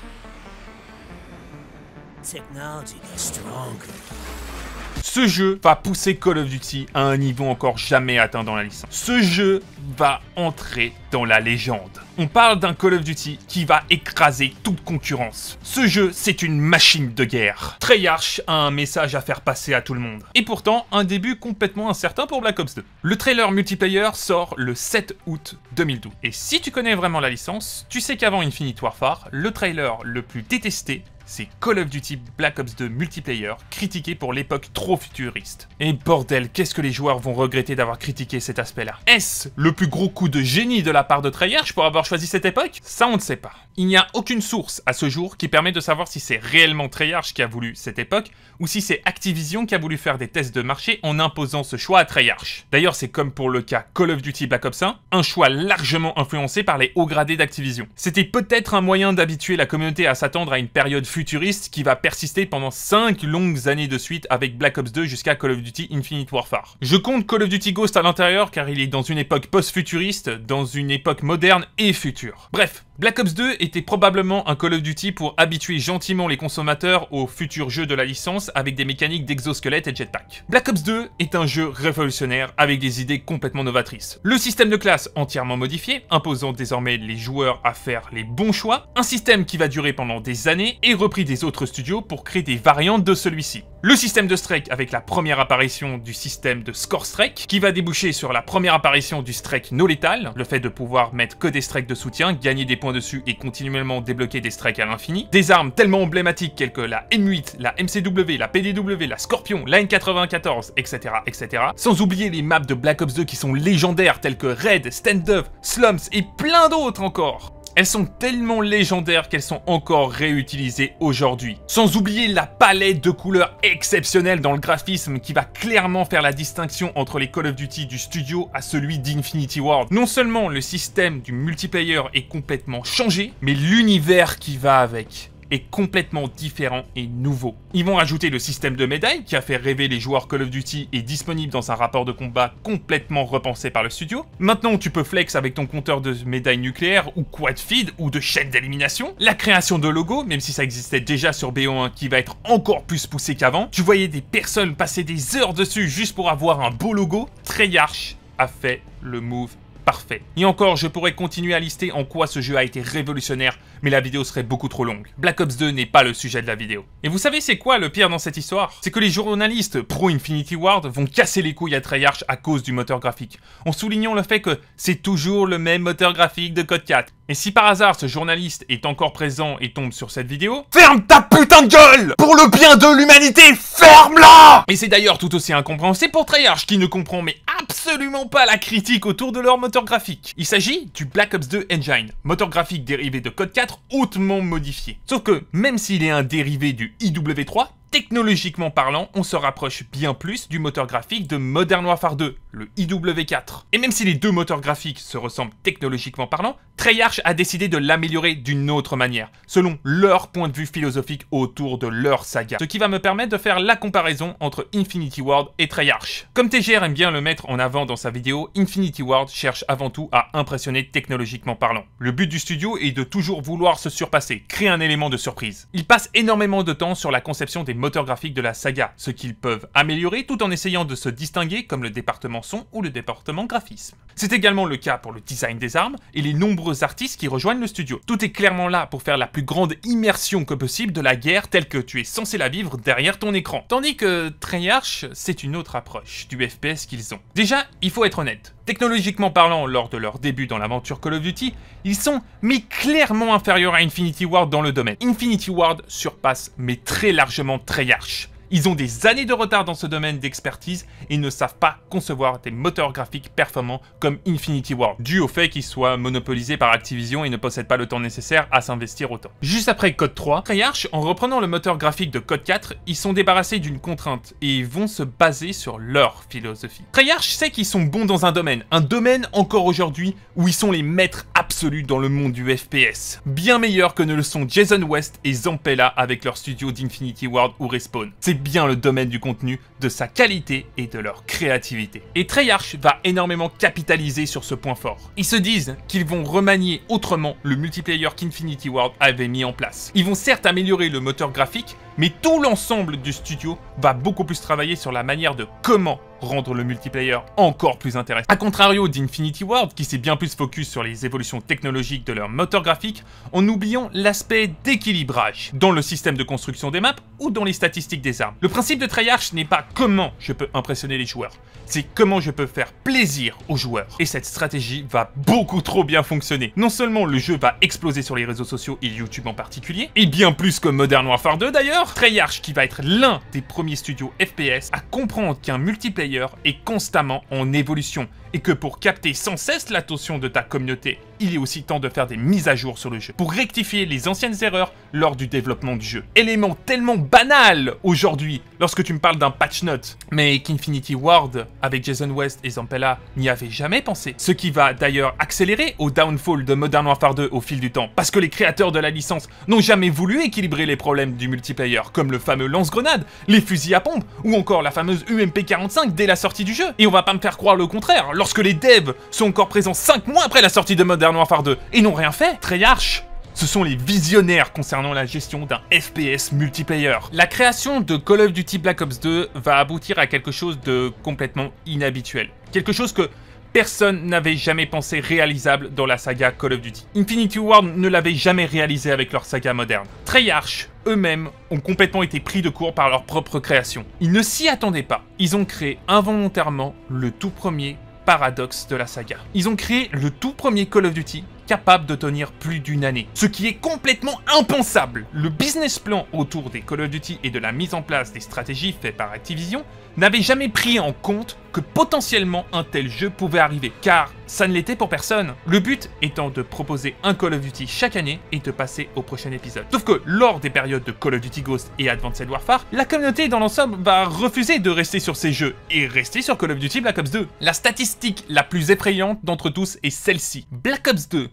ce jeu va pousser Call of Duty à un niveau encore jamais atteint dans la licence. Ce jeu va entrer dans la légende. On parle d'un Call of Duty qui va écraser toute concurrence. Ce jeu, c'est une machine de guerre. Treyarch a un message à faire passer à tout le monde. Et pourtant, un début complètement incertain pour Black Ops 2. Le trailer multiplayer sort le 7 août 2012. Et si tu connais vraiment la licence, tu sais qu'avant Infinite Warfare, le trailer le plus détesté c'est Call of Duty Black Ops 2 multiplayer, critiqué pour l'époque trop futuriste. Et bordel, qu'est-ce que les joueurs vont regretter d'avoir critiqué cet aspect-là Est-ce le plus gros coup de génie de la part de Treyarch pour avoir choisi cette époque Ça, on ne sait pas. Il n'y a aucune source à ce jour qui permet de savoir si c'est réellement Treyarch qui a voulu cette époque, ou si c'est Activision qui a voulu faire des tests de marché en imposant ce choix à Treyarch. D'ailleurs, c'est comme pour le cas Call of Duty Black Ops 1, un choix largement influencé par les hauts gradés d'Activision. C'était peut-être un moyen d'habituer la communauté à s'attendre à une période futuriste qui va persister pendant 5 longues années de suite avec Black Ops 2 jusqu'à Call of Duty Infinite Warfare. Je compte Call of Duty Ghost à l'intérieur car il est dans une époque post-futuriste, dans une époque moderne et future. Bref, Black Ops 2 était probablement un Call of Duty pour habituer gentiment les consommateurs aux futurs jeux de la licence avec des mécaniques d'exosquelette et jetpack. Black Ops 2 est un jeu révolutionnaire avec des idées complètement novatrices. Le système de classe entièrement modifié, imposant désormais les joueurs à faire les bons choix, un système qui va durer pendant des années et des autres studios pour créer des variantes de celui-ci. Le système de Strike avec la première apparition du système de Score Strike, qui va déboucher sur la première apparition du Strike no lethal, le fait de pouvoir mettre que des strikes de soutien, gagner des points dessus et continuellement débloquer des strikes à l'infini. Des armes tellement emblématiques telles que la m 8 la MCW, la PDW, la Scorpion, la N94, etc. etc. Sans oublier les maps de Black Ops 2 qui sont légendaires telles que Red, Stand Up, Slums et plein d'autres encore. Elles sont tellement légendaires qu'elles sont encore réutilisées aujourd'hui. Sans oublier la palette de couleurs exceptionnelle dans le graphisme qui va clairement faire la distinction entre les Call of Duty du studio à celui d'Infinity Ward. Non seulement le système du multiplayer est complètement changé, mais l'univers qui va avec est complètement différent et nouveau. Ils vont rajouter le système de médailles qui a fait rêver les joueurs Call of Duty et disponible dans un rapport de combat complètement repensé par le studio. Maintenant, tu peux flex avec ton compteur de médailles nucléaires ou quad feed ou de chaîne d'élimination. La création de logos, même si ça existait déjà sur BO1 qui va être encore plus poussé qu'avant. Tu voyais des personnes passer des heures dessus juste pour avoir un beau logo. Treyarch a fait le move parfait. Et encore, je pourrais continuer à lister en quoi ce jeu a été révolutionnaire mais la vidéo serait beaucoup trop longue. Black Ops 2 n'est pas le sujet de la vidéo. Et vous savez c'est quoi le pire dans cette histoire C'est que les journalistes pro-Infinity Ward vont casser les couilles à Treyarch à cause du moteur graphique, en soulignant le fait que c'est toujours le même moteur graphique de Code 4. Et si par hasard ce journaliste est encore présent et tombe sur cette vidéo, ferme ta putain de gueule Pour le bien de l'humanité, ferme-la Et c'est d'ailleurs tout aussi incompréhensible pour Treyarch qui ne comprend mais absolument pas la critique autour de leur moteur graphique. Il s'agit du Black Ops 2 Engine, moteur graphique dérivé de Code 4 hautement modifié. Sauf que, même s'il est un dérivé du IW3, technologiquement parlant, on se rapproche bien plus du moteur graphique de Modern Warfare 2, le IW4. Et même si les deux moteurs graphiques se ressemblent technologiquement parlant, Treyarch a décidé de l'améliorer d'une autre manière, selon leur point de vue philosophique autour de leur saga, ce qui va me permettre de faire la comparaison entre Infinity Ward et Treyarch. Comme TGR aime bien le mettre en avant dans sa vidéo, Infinity Ward cherche avant tout à impressionner technologiquement parlant. Le but du studio est de toujours vouloir se surpasser, créer un élément de surprise. Il passe énormément de temps sur la conception des graphique de la saga, ce qu'ils peuvent améliorer tout en essayant de se distinguer comme le département son ou le département graphisme. C'est également le cas pour le design des armes et les nombreux artistes qui rejoignent le studio. Tout est clairement là pour faire la plus grande immersion que possible de la guerre telle que tu es censé la vivre derrière ton écran. Tandis que Treyarch, c'est une autre approche du FPS qu'ils ont. Déjà, il faut être honnête, Technologiquement parlant, lors de leur début dans l'aventure Call of Duty, ils sont mais clairement inférieurs à Infinity Ward dans le domaine. Infinity Ward surpasse mais très largement Treyarch. Ils ont des années de retard dans ce domaine d'expertise et ne savent pas concevoir des moteurs graphiques performants comme Infinity World, dû au fait qu'ils soient monopolisés par Activision et ne possèdent pas le temps nécessaire à s'investir autant. Juste après Code 3, Treyarch, en reprenant le moteur graphique de Code 4, ils sont débarrassés d'une contrainte et vont se baser sur leur philosophie. Treyarch sait qu'ils sont bons dans un domaine, un domaine encore aujourd'hui où ils sont les maîtres absolus dans le monde du FPS. Bien meilleurs que ne le sont Jason West et Zampella avec leur studio d'Infinity World ou Respawn bien le domaine du contenu, de sa qualité et de leur créativité. Et Treyarch va énormément capitaliser sur ce point fort. Ils se disent qu'ils vont remanier autrement le multiplayer qu'Infinity World avait mis en place. Ils vont certes améliorer le moteur graphique, mais tout l'ensemble du studio va beaucoup plus travailler sur la manière de comment rendre le multiplayer encore plus intéressant. A contrario d'Infinity World, qui s'est bien plus focus sur les évolutions technologiques de leur moteur graphique, en oubliant l'aspect d'équilibrage dans le système de construction des maps ou dans les statistiques des armes. Le principe de Treyarch n'est pas comment je peux impressionner les joueurs, c'est comment je peux faire plaisir aux joueurs. Et cette stratégie va beaucoup trop bien fonctionner. Non seulement le jeu va exploser sur les réseaux sociaux et YouTube en particulier, et bien plus que Modern Warfare 2 d'ailleurs, Treyarch qui va être l'un des premiers studios FPS à comprendre qu'un multiplayer est et constamment en évolution et que pour capter sans cesse l'attention de ta communauté, il est aussi temps de faire des mises à jour sur le jeu pour rectifier les anciennes erreurs lors du développement du jeu. Élément tellement banal aujourd'hui lorsque tu me parles d'un patch note, mais qu'Infinity Ward avec Jason West et Zampella n'y avait jamais pensé. Ce qui va d'ailleurs accélérer au downfall de Modern Warfare 2 au fil du temps, parce que les créateurs de la licence n'ont jamais voulu équilibrer les problèmes du multiplayer, comme le fameux lance-grenade, les fusils à pompe ou encore la fameuse UMP-45 dès la sortie du jeu. Et on va pas me faire croire le contraire lorsque les devs sont encore présents 5 mois après la sortie de Modern Warfare 2 et n'ont rien fait Treyarch ce sont les visionnaires concernant la gestion d'un FPS multiplayer. La création de Call of Duty Black Ops 2 va aboutir à quelque chose de complètement inhabituel. Quelque chose que personne n'avait jamais pensé réalisable dans la saga Call of Duty. Infinity Ward ne l'avait jamais réalisé avec leur saga moderne. Treyarch, eux-mêmes, ont complètement été pris de court par leur propre création. Ils ne s'y attendaient pas. Ils ont créé involontairement le tout premier paradoxe de la saga. Ils ont créé le tout premier Call of Duty capable de tenir plus d'une année, ce qui est complètement impensable. Le business plan autour des Call of Duty et de la mise en place des stratégies faites par Activision n'avait jamais pris en compte que potentiellement un tel jeu pouvait arriver, car ça ne l'était pour personne. Le but étant de proposer un Call of Duty chaque année et de passer au prochain épisode. Sauf que lors des périodes de Call of Duty Ghost et Advanced Warfare, la communauté dans l'ensemble va refuser de rester sur ces jeux et rester sur Call of Duty Black Ops 2. La statistique la plus effrayante d'entre tous est celle-ci. Black Ops 2,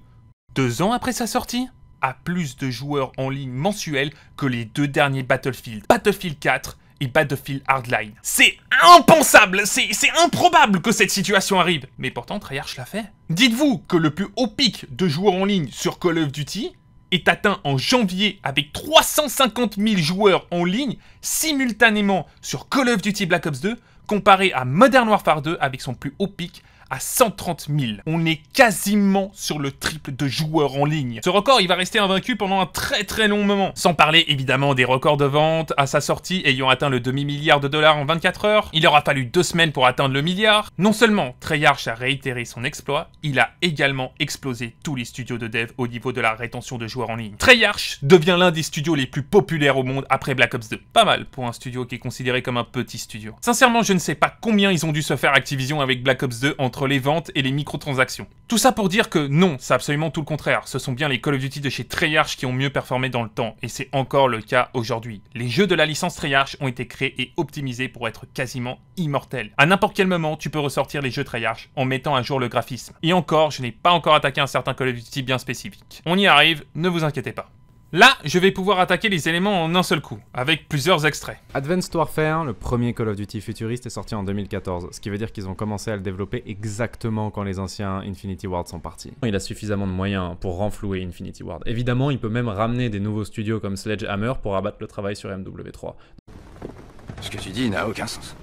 deux ans après sa sortie, a plus de joueurs en ligne mensuels que les deux derniers Battlefield. Battlefield 4 et Battlefield Hardline. C'est impensable, c'est improbable que cette situation arrive. Mais pourtant, Treyarch l'a fait. Dites-vous que le plus haut pic de joueurs en ligne sur Call of Duty est atteint en janvier avec 350 000 joueurs en ligne simultanément sur Call of Duty Black Ops 2 comparé à Modern Warfare 2 avec son plus haut pic à 130 000. On est quasiment sur le triple de joueurs en ligne. Ce record, il va rester invaincu pendant un très très long moment. Sans parler évidemment des records de vente à sa sortie ayant atteint le demi-milliard de dollars en 24 heures. Il aura fallu deux semaines pour atteindre le milliard. Non seulement Treyarch a réitéré son exploit, il a également explosé tous les studios de dev au niveau de la rétention de joueurs en ligne. Treyarch devient l'un des studios les plus populaires au monde après Black Ops 2. Pas mal pour un studio qui est considéré comme un petit studio. Sincèrement, je ne sais pas combien ils ont dû se faire Activision avec Black Ops 2 entre les ventes et les microtransactions. Tout ça pour dire que non, c'est absolument tout le contraire. Ce sont bien les Call of Duty de chez Treyarch qui ont mieux performé dans le temps, et c'est encore le cas aujourd'hui. Les jeux de la licence Treyarch ont été créés et optimisés pour être quasiment immortels. À n'importe quel moment, tu peux ressortir les jeux Treyarch en mettant à jour le graphisme. Et encore, je n'ai pas encore attaqué un certain Call of Duty bien spécifique. On y arrive, ne vous inquiétez pas. Là, je vais pouvoir attaquer les éléments en un seul coup, avec plusieurs extraits. Advanced Warfare, le premier Call of Duty futuriste, est sorti en 2014, ce qui veut dire qu'ils ont commencé à le développer exactement quand les anciens Infinity Ward sont partis. Il a suffisamment de moyens pour renflouer Infinity Ward. Évidemment, il peut même ramener des nouveaux studios comme Sledgehammer pour abattre le travail sur MW3. Ce que tu dis n'a aucun sens.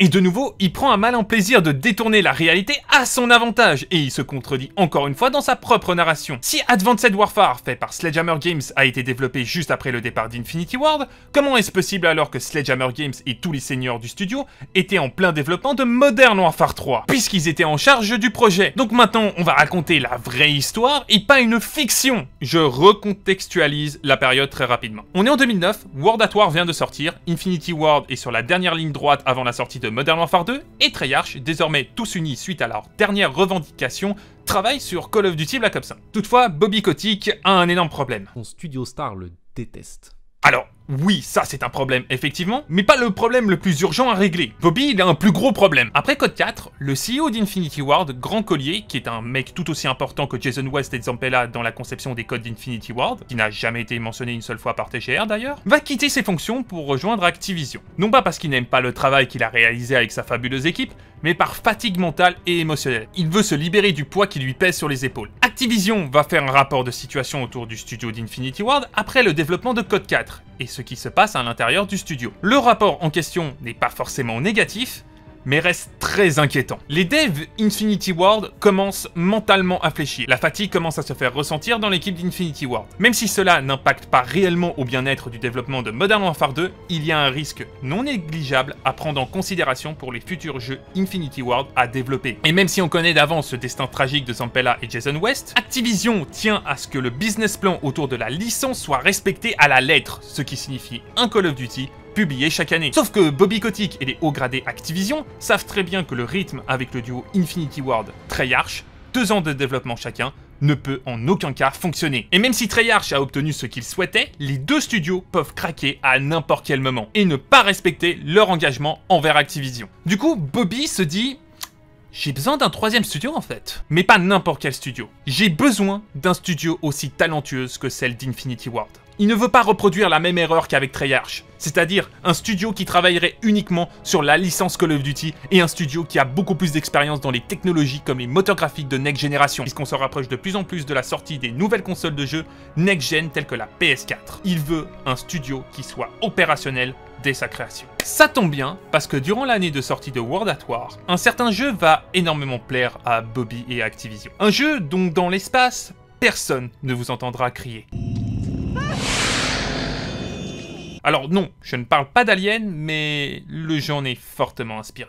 Et de nouveau, il prend un malin plaisir de détourner la réalité à son avantage, et il se contredit encore une fois dans sa propre narration. Si Advanced Warfare, fait par Sledgehammer Games, a été développé juste après le départ d'Infinity Ward, comment est-ce possible alors que Sledgehammer Games et tous les seniors du studio étaient en plein développement de Modern Warfare 3, puisqu'ils étaient en charge du projet Donc maintenant, on va raconter la vraie histoire et pas une fiction Je recontextualise la période très rapidement. On est en 2009, World at War vient de sortir, Infinity Ward est sur la dernière ligne droite avant la sortie de Modern Warfare 2 et Treyarch, désormais tous unis suite à leur dernière revendication, travaillent sur Call of Duty Black Ops Toutefois, Bobby Kotick a un énorme problème. Son studio star le déteste. Alors, oui, ça c'est un problème, effectivement, mais pas le problème le plus urgent à régler. Bobby, il a un plus gros problème. Après Code 4, le CEO d'Infinity Ward, Grand Collier, qui est un mec tout aussi important que Jason West et Zampella dans la conception des codes d'Infinity Ward, qui n'a jamais été mentionné une seule fois par TGR d'ailleurs, va quitter ses fonctions pour rejoindre Activision. Non pas parce qu'il n'aime pas le travail qu'il a réalisé avec sa fabuleuse équipe, mais par fatigue mentale et émotionnelle. Il veut se libérer du poids qui lui pèse sur les épaules. Activision va faire un rapport de situation autour du studio d'Infinity Ward après le développement de Code 4, ce qui se passe à l'intérieur du studio. Le rapport en question n'est pas forcément négatif, mais reste très inquiétant. Les devs Infinity Ward commencent mentalement à fléchir. La fatigue commence à se faire ressentir dans l'équipe d'Infinity Ward. Même si cela n'impacte pas réellement au bien-être du développement de Modern Warfare 2, il y a un risque non négligeable à prendre en considération pour les futurs jeux Infinity Ward à développer. Et même si on connaît d'avance ce destin tragique de Zampella et Jason West, Activision tient à ce que le business plan autour de la licence soit respecté à la lettre, ce qui signifie un Call of Duty publié chaque année. Sauf que Bobby Kotick et les hauts gradés Activision savent très bien que le rythme avec le duo Infinity Ward Treyarch, deux ans de développement chacun, ne peut en aucun cas fonctionner. Et même si Treyarch a obtenu ce qu'il souhaitait, les deux studios peuvent craquer à n'importe quel moment et ne pas respecter leur engagement envers Activision. Du coup, Bobby se dit j'ai besoin d'un troisième studio en fait. Mais pas n'importe quel studio. J'ai besoin d'un studio aussi talentueux que celle d'Infinity Ward. Il ne veut pas reproduire la même erreur qu'avec Treyarch, c'est-à-dire un studio qui travaillerait uniquement sur la licence Call of Duty et un studio qui a beaucoup plus d'expérience dans les technologies comme les moteurs graphiques de Next Generation, puisqu'on se rapproche de plus en plus de la sortie des nouvelles consoles de jeux Next Gen telles que la PS4. Il veut un studio qui soit opérationnel dès sa création. Ça tombe bien, parce que durant l'année de sortie de World at War, un certain jeu va énormément plaire à Bobby et Activision. Un jeu dont dans l'espace, personne ne vous entendra crier. Alors non, je ne parle pas d'Alien, mais le genre est fortement inspiré.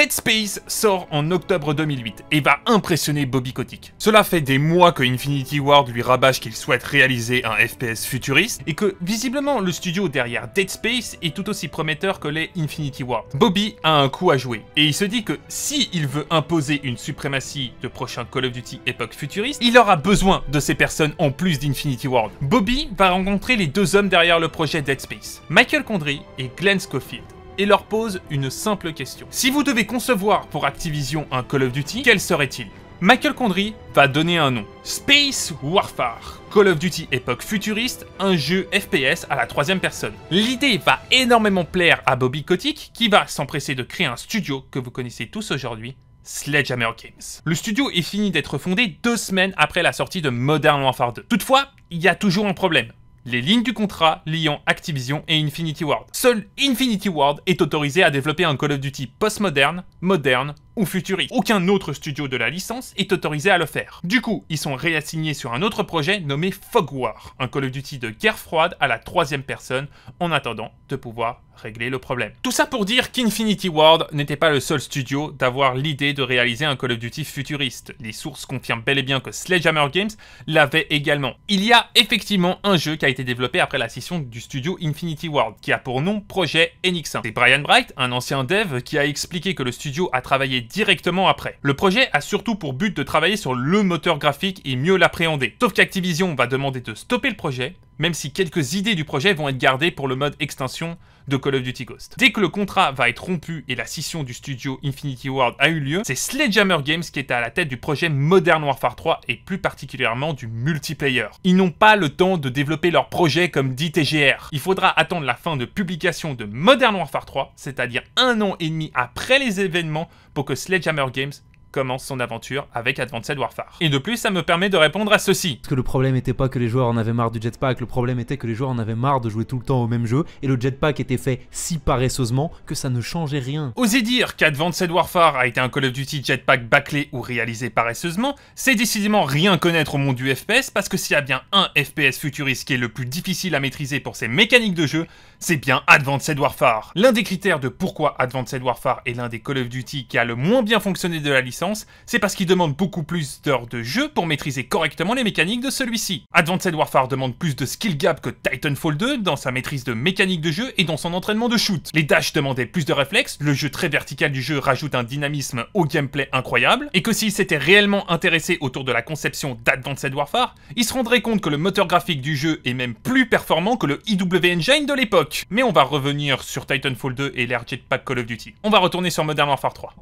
Dead Space sort en octobre 2008 et va impressionner Bobby Kotick. Cela fait des mois que Infinity Ward lui rabâche qu'il souhaite réaliser un FPS futuriste et que visiblement le studio derrière Dead Space est tout aussi prometteur que les Infinity Ward. Bobby a un coup à jouer et il se dit que si il veut imposer une suprématie de prochain Call of Duty époque futuriste, il aura besoin de ces personnes en plus d'Infinity Ward. Bobby va rencontrer les deux hommes derrière le projet Dead Space, Michael Condry et Glenn Schofield et leur pose une simple question. Si vous devez concevoir pour Activision un Call of Duty, quel serait-il Michael Condry va donner un nom. Space Warfare. Call of Duty époque futuriste, un jeu FPS à la troisième personne. L'idée va énormément plaire à Bobby Kotick, qui va s'empresser de créer un studio que vous connaissez tous aujourd'hui, Sledgehammer Games. Le studio est fini d'être fondé deux semaines après la sortie de Modern Warfare 2. Toutefois, il y a toujours un problème les lignes du contrat liant Activision et Infinity Ward. Seul Infinity Ward est autorisé à développer un Call of Duty post-moderne, moderne moderne futuriste. Aucun autre studio de la licence est autorisé à le faire. Du coup, ils sont réassignés sur un autre projet nommé Fog War, un Call of Duty de guerre froide à la troisième personne, en attendant de pouvoir régler le problème. Tout ça pour dire qu'Infinity World n'était pas le seul studio d'avoir l'idée de réaliser un Call of Duty futuriste. Les sources confirment bel et bien que Sledgehammer Games l'avait également. Il y a effectivement un jeu qui a été développé après la scission du studio Infinity World qui a pour nom Projet Enix 1. C'est Brian Bright, un ancien dev, qui a expliqué que le studio a travaillé directement après. Le projet a surtout pour but de travailler sur le moteur graphique et mieux l'appréhender. Sauf qu'Activision va demander de stopper le projet même si quelques idées du projet vont être gardées pour le mode extension de Call of Duty Ghost. Dès que le contrat va être rompu et la scission du studio Infinity Ward a eu lieu, c'est Sledgehammer Games qui est à la tête du projet Modern Warfare 3 et plus particulièrement du multiplayer. Ils n'ont pas le temps de développer leur projet comme dit TGR. Il faudra attendre la fin de publication de Modern Warfare 3, c'est-à-dire un an et demi après les événements, pour que Sledgehammer Games commence son aventure avec Advanced Warfare. Et de plus, ça me permet de répondre à ceci. Parce que le problème n'était pas que les joueurs en avaient marre du jetpack, le problème était que les joueurs en avaient marre de jouer tout le temps au même jeu, et le jetpack était fait si paresseusement que ça ne changeait rien. Oser dire qu'Advanced Warfare a été un Call of Duty jetpack bâclé ou réalisé paresseusement, c'est décidément rien connaître au monde du FPS, parce que s'il y a bien un FPS futuriste qui est le plus difficile à maîtriser pour ses mécaniques de jeu, c'est bien Advanced Warfare. L'un des critères de pourquoi Advanced Warfare est l'un des Call of Duty qui a le moins bien fonctionné de la licence, c'est parce qu'il demande beaucoup plus d'heures de jeu pour maîtriser correctement les mécaniques de celui-ci. Advanced Warfare demande plus de skill gap que Titanfall 2 dans sa maîtrise de mécanique de jeu et dans son entraînement de shoot. Les dashs demandaient plus de réflexes, le jeu très vertical du jeu rajoute un dynamisme au gameplay incroyable, et que s'il s'était réellement intéressé autour de la conception d'Advanced Warfare, il se rendrait compte que le moteur graphique du jeu est même plus performant que le IW Engine de l'époque. Mais on va revenir sur Titanfall 2 et l'archet Pack Call of Duty. On va retourner sur Modern Warfare 3.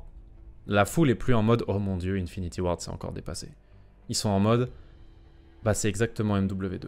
La foule est plus en mode oh mon dieu, Infinity Ward s'est encore dépassé. Ils sont en mode bah c'est exactement MW2.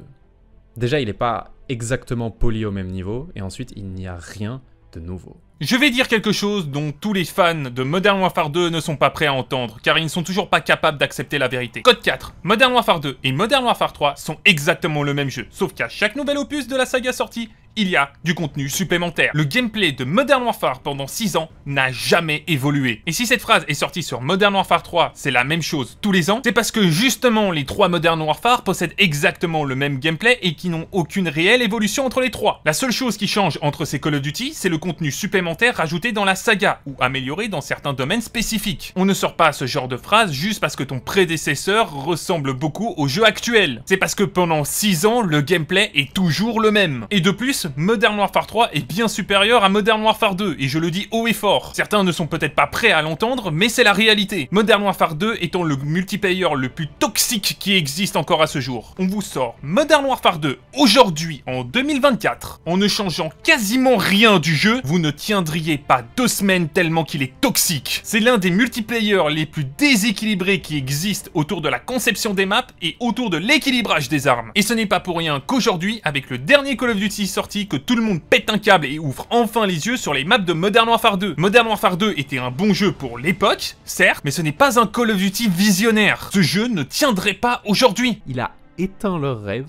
Déjà, il n'est pas exactement poli au même niveau, et ensuite, il n'y a rien de nouveau. Je vais dire quelque chose dont tous les fans de Modern Warfare 2 ne sont pas prêts à entendre, car ils ne sont toujours pas capables d'accepter la vérité. Code 4, Modern Warfare 2 et Modern Warfare 3 sont exactement le même jeu, sauf qu'à chaque nouvel opus de la saga sortie, il y a du contenu supplémentaire. Le gameplay de Modern Warfare pendant 6 ans n'a jamais évolué. Et si cette phrase est sortie sur Modern Warfare 3, c'est la même chose tous les ans, c'est parce que justement les trois Modern Warfare possèdent exactement le même gameplay et qui n'ont aucune réelle évolution entre les trois. La seule chose qui change entre ces Call of Duty, c'est le contenu supplémentaire rajouté dans la saga, ou amélioré dans certains domaines spécifiques. On ne sort pas ce genre de phrase juste parce que ton prédécesseur ressemble beaucoup au jeu actuel. C'est parce que pendant 6 ans, le gameplay est toujours le même. Et de plus, Modern Warfare 3 est bien supérieur à Modern Warfare 2, et je le dis haut et fort. Certains ne sont peut-être pas prêts à l'entendre, mais c'est la réalité. Modern Warfare 2 étant le multiplayer le plus toxique qui existe encore à ce jour. On vous sort Modern Warfare 2 aujourd'hui, en 2024, en ne changeant quasiment rien du jeu, vous ne tiendrez pas deux semaines tellement qu'il est toxique. C'est l'un des multiplayers les plus déséquilibrés qui existent autour de la conception des maps et autour de l'équilibrage des armes. Et ce n'est pas pour rien qu'aujourd'hui, avec le dernier Call of Duty sorti, que tout le monde pète un câble et ouvre enfin les yeux sur les maps de Modern Warfare 2. Modern Warfare 2 était un bon jeu pour l'époque, certes, mais ce n'est pas un Call of Duty visionnaire. Ce jeu ne tiendrait pas aujourd'hui. Il a éteint leur rêve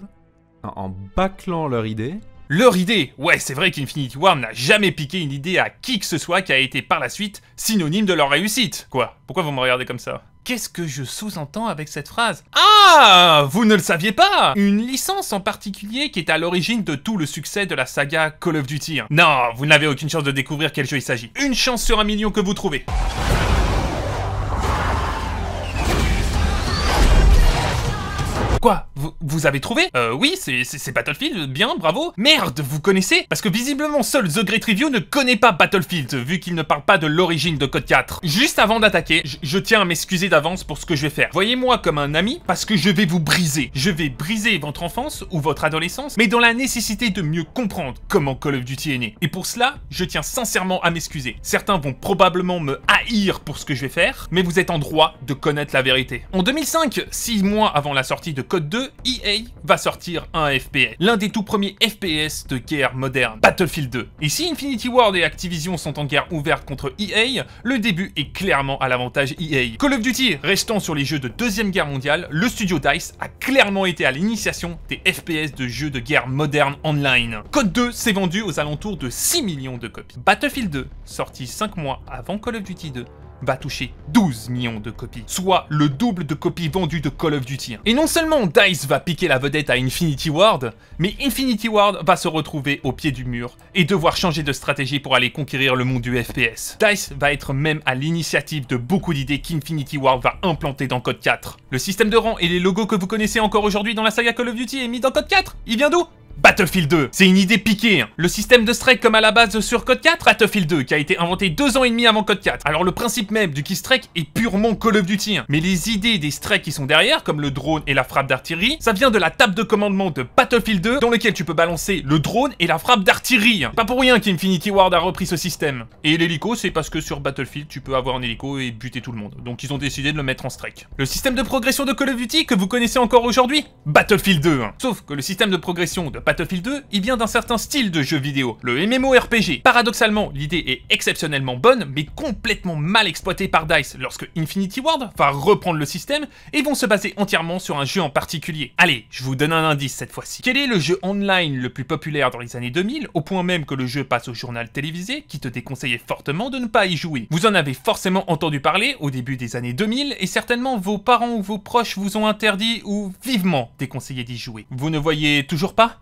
en bâclant leur idée leur idée. Ouais, c'est vrai qu'Infinity War n'a jamais piqué une idée à qui que ce soit qui a été par la suite synonyme de leur réussite. Quoi Pourquoi vous me regardez comme ça Qu'est-ce que je sous-entends avec cette phrase Ah Vous ne le saviez pas Une licence en particulier qui est à l'origine de tout le succès de la saga Call of Duty. Hein. Non, vous n'avez aucune chance de découvrir quel jeu il s'agit. Une chance sur un million que vous trouvez. Quoi vous avez trouvé Euh, oui, c'est Battlefield, bien, bravo. Merde, vous connaissez Parce que visiblement, seul The Great Review ne connaît pas Battlefield, vu qu'il ne parle pas de l'origine de Code 4. Juste avant d'attaquer, je, je tiens à m'excuser d'avance pour ce que je vais faire. Voyez-moi comme un ami, parce que je vais vous briser. Je vais briser votre enfance ou votre adolescence, mais dans la nécessité de mieux comprendre comment Call of Duty est né. Et pour cela, je tiens sincèrement à m'excuser. Certains vont probablement me haïr pour ce que je vais faire, mais vous êtes en droit de connaître la vérité. En 2005, six mois avant la sortie de Code 2, EA va sortir un FPS, l'un des tout premiers FPS de guerre moderne, Battlefield 2. Et si Infinity Ward et Activision sont en guerre ouverte contre EA, le début est clairement à l'avantage EA. Call of Duty restant sur les jeux de Deuxième Guerre mondiale, le studio DICE a clairement été à l'initiation des FPS de jeux de guerre moderne online. Code 2 s'est vendu aux alentours de 6 millions de copies. Battlefield 2, sorti 5 mois avant Call of Duty 2, va toucher 12 millions de copies, soit le double de copies vendues de Call of Duty. Et non seulement DICE va piquer la vedette à Infinity Ward, mais Infinity Ward va se retrouver au pied du mur et devoir changer de stratégie pour aller conquérir le monde du FPS. DICE va être même à l'initiative de beaucoup d'idées qu'Infinity Ward va implanter dans Code 4. Le système de rang et les logos que vous connaissez encore aujourd'hui dans la saga Call of Duty est mis dans Code 4 Il vient d'où Battlefield 2, c'est une idée piquée. Hein. Le système de strike comme à la base sur Code 4, Battlefield 2, qui a été inventé deux ans et demi avant Code 4. Alors le principe même du key-strike est purement Call of Duty, hein. mais les idées des strikes qui sont derrière, comme le drone et la frappe d'artillerie, ça vient de la table de commandement de Battlefield 2, dans lequel tu peux balancer le drone et la frappe d'artillerie. Hein. Pas pour rien qu'Infinity Ward a repris ce système. Et l'hélico, c'est parce que sur Battlefield, tu peux avoir un hélico et buter tout le monde. Donc ils ont décidé de le mettre en strike. Le système de progression de Call of Duty que vous connaissez encore aujourd'hui, Battlefield 2. Sauf que le système de progression de Battlefield 2, il vient d'un certain style de jeu vidéo, le MMORPG. Paradoxalement, l'idée est exceptionnellement bonne, mais complètement mal exploitée par DICE lorsque Infinity Ward va reprendre le système et vont se baser entièrement sur un jeu en particulier. Allez, je vous donne un indice cette fois-ci. Quel est le jeu online le plus populaire dans les années 2000, au point même que le jeu passe au journal télévisé, qui te déconseillait fortement de ne pas y jouer Vous en avez forcément entendu parler au début des années 2000, et certainement vos parents ou vos proches vous ont interdit ou vivement déconseillé d'y jouer. Vous ne voyez toujours pas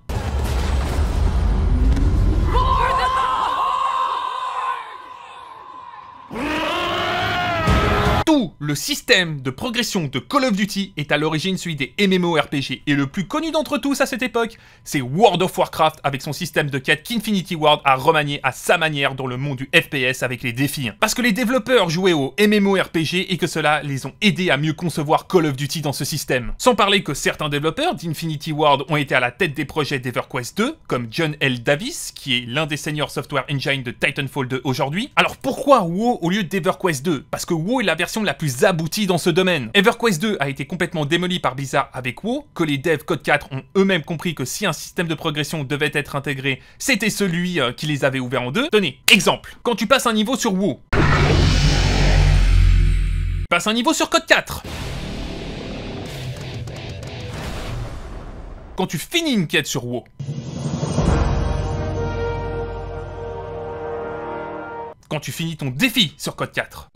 le système de progression de Call of Duty est à l'origine celui des MMORPG, et le plus connu d'entre tous à cette époque, c'est World of Warcraft avec son système de quête qu'Infinity Ward a remanié à sa manière dans le monde du FPS avec les défis. Hein. Parce que les développeurs jouaient aux MMORPG et que cela les ont aidés à mieux concevoir Call of Duty dans ce système. Sans parler que certains développeurs d'Infinity Ward ont été à la tête des projets d'EverQuest 2, comme John L. Davis, qui est l'un des seniors software engine de Titanfall 2 aujourd'hui. Alors pourquoi WoW au lieu d'EverQuest 2 Parce que WoW est la version la plus aboutie dans ce domaine. EverQuest 2 a été complètement démoli par Blizzard avec WoW, que les devs Code 4 ont eux-mêmes compris que si un système de progression devait être intégré, c'était celui euh, qui les avait ouverts en deux. Tenez, exemple, quand tu passes un niveau sur WoW, passe un niveau sur Code 4. Quand tu finis une quête sur WoW, quand tu finis ton défi sur Code 4.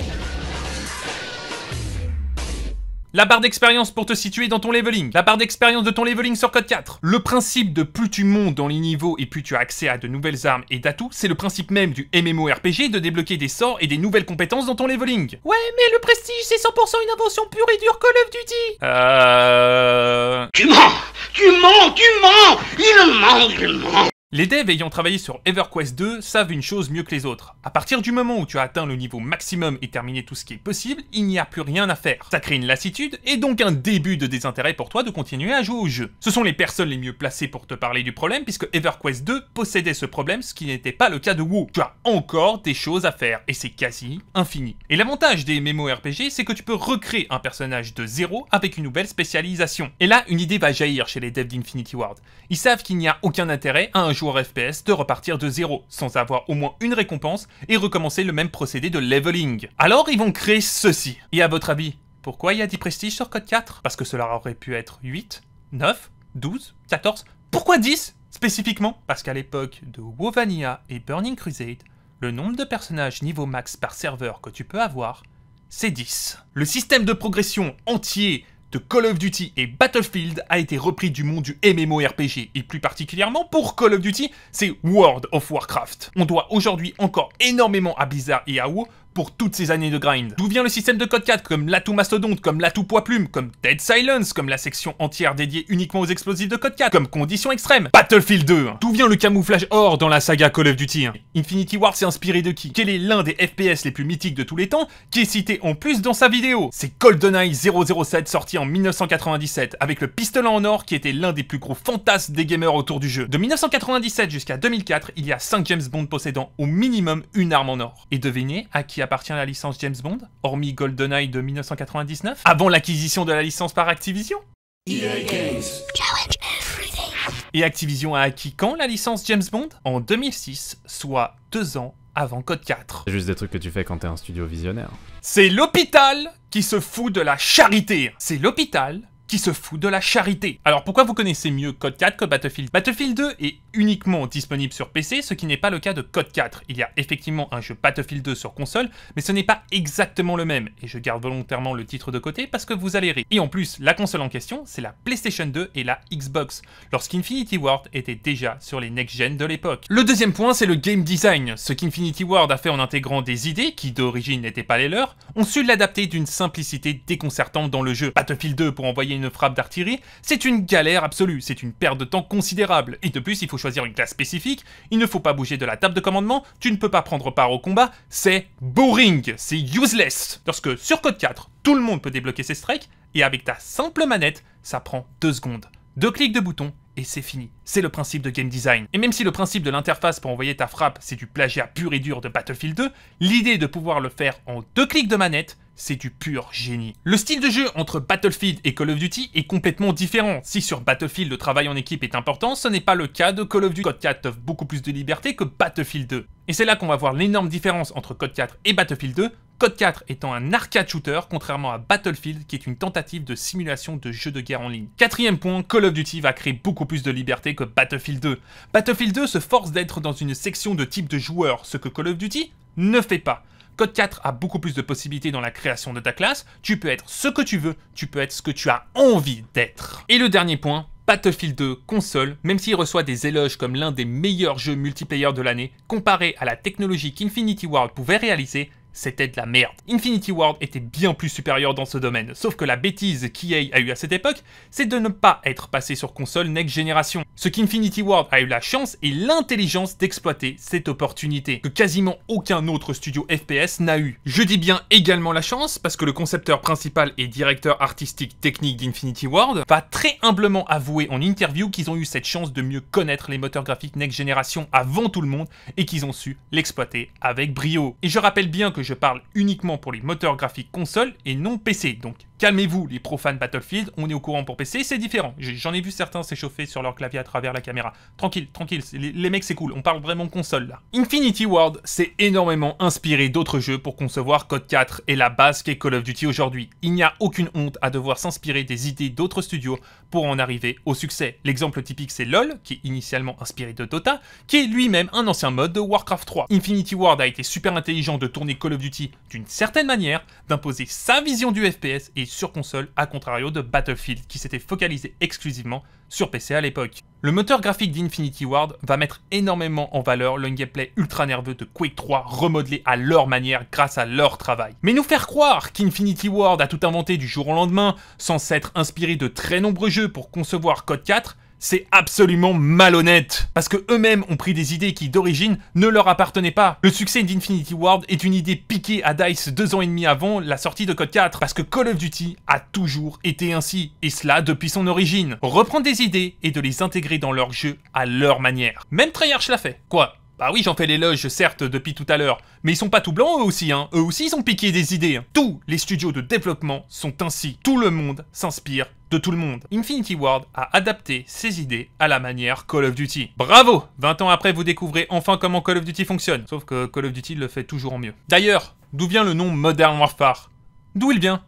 La barre d'expérience pour te situer dans ton leveling. La barre d'expérience de ton leveling sur code 4. Le principe de plus tu montes dans les niveaux et plus tu as accès à de nouvelles armes et d'atouts, c'est le principe même du MMORPG de débloquer des sorts et des nouvelles compétences dans ton leveling. Ouais, mais le prestige, c'est 100% une invention pure et dure Call of Duty. Euh... Tu mens Tu mens Tu mens Il ment, il ment les devs ayant travaillé sur EverQuest 2 savent une chose mieux que les autres. À partir du moment où tu as atteint le niveau maximum et terminé tout ce qui est possible, il n'y a plus rien à faire. Ça crée une lassitude et donc un début de désintérêt pour toi de continuer à jouer au jeu. Ce sont les personnes les mieux placées pour te parler du problème puisque EverQuest 2 possédait ce problème, ce qui n'était pas le cas de WoW. Tu as encore des choses à faire et c'est quasi infini. Et l'avantage des rpg, c'est que tu peux recréer un personnage de zéro avec une nouvelle spécialisation. Et là, une idée va jaillir chez les devs d'Infinity Ward. Ils savent qu'il n'y a aucun intérêt à un jeu FPS de repartir de zéro, sans avoir au moins une récompense, et recommencer le même procédé de leveling. Alors ils vont créer ceci. Et à votre avis, pourquoi il y a 10 prestiges sur code 4 Parce que cela aurait pu être 8, 9, 12, 14, pourquoi 10 spécifiquement Parce qu'à l'époque de Wovania et Burning Crusade, le nombre de personnages niveau max par serveur que tu peux avoir, c'est 10. Le système de progression entier Call of Duty et Battlefield a été repris du monde du MMORPG, et plus particulièrement pour Call of Duty, c'est World of Warcraft. On doit aujourd'hui encore énormément à Blizzard et à WoW pour toutes ces années de grind. D'où vient le système de code 4 comme l'atout mastodonte, comme l'atout poids plume, comme Dead Silence, comme la section entière dédiée uniquement aux explosifs de code 4, comme Conditions extrêmes, Battlefield 2. Hein. D'où vient le camouflage or dans la saga Call of Duty hein. Infinity War s'est inspiré de qui Quel est l'un des FPS les plus mythiques de tous les temps qui est cité en plus dans sa vidéo C'est GoldenEye 007 sorti en 1997 avec le pistolet en or qui était l'un des plus gros fantasmes des gamers autour du jeu. De 1997 jusqu'à 2004, il y a 5 James Bond possédant au minimum une arme en or. Et devinez à qui appartient à la licence James Bond, hormis GoldenEye de 1999, avant l'acquisition de la licence par Activision Et Activision a acquis quand la licence James Bond En 2006, soit deux ans avant Code 4. C'est juste des trucs que tu fais quand t'es un studio visionnaire. C'est l'hôpital qui se fout de la charité. C'est l'hôpital se fout de la charité. Alors pourquoi vous connaissez mieux Code 4 que Battlefield Battlefield 2 est uniquement disponible sur PC, ce qui n'est pas le cas de Code 4. Il y a effectivement un jeu Battlefield 2 sur console, mais ce n'est pas exactement le même, et je garde volontairement le titre de côté parce que vous allez rire. Et en plus, la console en question, c'est la PlayStation 2 et la Xbox, lorsqu'Infinity world était déjà sur les next-gen de l'époque. Le deuxième point, c'est le game design. Ce qu'Infinity Ward a fait en intégrant des idées, qui d'origine n'étaient pas les leurs, ont su l'adapter d'une simplicité déconcertante dans le jeu. Battlefield 2 pour envoyer une frappe d'artillerie, c'est une galère absolue, c'est une perte de temps considérable. Et de plus, il faut choisir une classe spécifique, il ne faut pas bouger de la table de commandement, tu ne peux pas prendre part au combat, c'est boring, c'est useless. Lorsque sur code 4, tout le monde peut débloquer ses strikes, et avec ta simple manette, ça prend deux secondes. Deux clics de bouton, et c'est fini. C'est le principe de game design. Et même si le principe de l'interface pour envoyer ta frappe, c'est du plagiat pur et dur de Battlefield 2, l'idée de pouvoir le faire en deux clics de manette, c'est du pur génie. Le style de jeu entre Battlefield et Call of Duty est complètement différent. Si sur Battlefield le travail en équipe est important, ce n'est pas le cas de Call of Duty. Code 4 offre beaucoup plus de liberté que Battlefield 2. Et c'est là qu'on va voir l'énorme différence entre Code 4 et Battlefield 2, Code 4 étant un arcade shooter, contrairement à Battlefield, qui est une tentative de simulation de jeu de guerre en ligne. Quatrième point, Call of Duty va créer beaucoup plus de liberté que Battlefield 2. Battlefield 2 se force d'être dans une section de type de joueur, ce que Call of Duty ne fait pas. Code 4 a beaucoup plus de possibilités dans la création de ta classe. Tu peux être ce que tu veux, tu peux être ce que tu as envie d'être. Et le dernier point, Battlefield 2 console, même s'il reçoit des éloges comme l'un des meilleurs jeux multiplayer de l'année, comparé à la technologie qu'Infinity World pouvait réaliser, c'était de la merde. Infinity Ward était bien plus supérieur dans ce domaine, sauf que la bêtise qu'EA a eu à cette époque, c'est de ne pas être passé sur console next generation. Ce qu'Infinity Ward a eu la chance et l'intelligence d'exploiter cette opportunité, que quasiment aucun autre studio FPS n'a eu. Je dis bien également la chance, parce que le concepteur principal et directeur artistique technique d'Infinity Ward va très humblement avouer en interview qu'ils ont eu cette chance de mieux connaître les moteurs graphiques next generation avant tout le monde et qu'ils ont su l'exploiter avec brio. Et je rappelle bien que je parle uniquement pour les moteurs graphiques console et non PC, donc calmez-vous les profanes Battlefield, on est au courant pour PC, c'est différent. J'en ai vu certains s'échauffer sur leur clavier à travers la caméra. Tranquille, tranquille, les, mecs c'est cool, on parle vraiment console là. Infinity Ward s'est énormément inspiré d'autres jeux pour concevoir Code 4 et la base qu'est Call of Duty aujourd'hui. Il n'y a aucune honte à devoir s'inspirer des idées d'autres studios pour en arriver au succès. L'exemple typique c'est LoL, qui est initialement inspiré de Dota, qui est lui-même un ancien mode de Warcraft 3. Infinity Ward a été super intelligent de tourner Call of Duty d'une certaine manière, d'imposer sa vision du FPS et sur console, à contrario de Battlefield, qui s'était focalisé exclusivement sur PC à l'époque. Le moteur graphique d'Infinity Ward va mettre énormément en valeur le gameplay ultra nerveux de Quake 3 remodelé à leur manière grâce à leur travail. Mais nous faire croire qu'Infinity Ward a tout inventé du jour au lendemain, sans s'être inspiré de très nombreux jeux pour concevoir Code 4, c'est absolument malhonnête, parce que eux-mêmes ont pris des idées qui d'origine ne leur appartenaient pas. Le succès d'Infinity Ward est une idée piquée à DICE deux ans et demi avant la sortie de Code 4, parce que Call of Duty a toujours été ainsi, et cela depuis son origine. Reprendre des idées et de les intégrer dans leur jeu à leur manière. Même Treyarch l'a fait. Quoi bah oui, j'en fais l'éloge, certes, depuis tout à l'heure, mais ils sont pas tout blancs eux aussi, hein. Eux aussi, ils ont piqué des idées. Hein. Tous les studios de développement sont ainsi. Tout le monde s'inspire tout le monde. Infinity Ward a adapté ses idées à la manière Call of Duty. Bravo 20 ans après, vous découvrez enfin comment Call of Duty fonctionne. Sauf que Call of Duty le fait toujours en mieux. D'ailleurs, d'où vient le nom Modern Warfare D'où il vient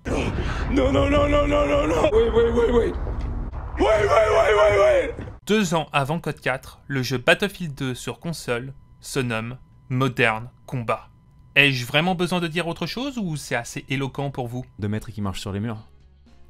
Non, non, non, non, non, non, non Oui, oui, oui, oui Oui, oui, oui, oui, oui Deux ans avant Code 4, le jeu Battlefield 2 sur console se nomme Modern Combat. Ai-je vraiment besoin de dire autre chose ou c'est assez éloquent pour vous De maître qui marche sur les murs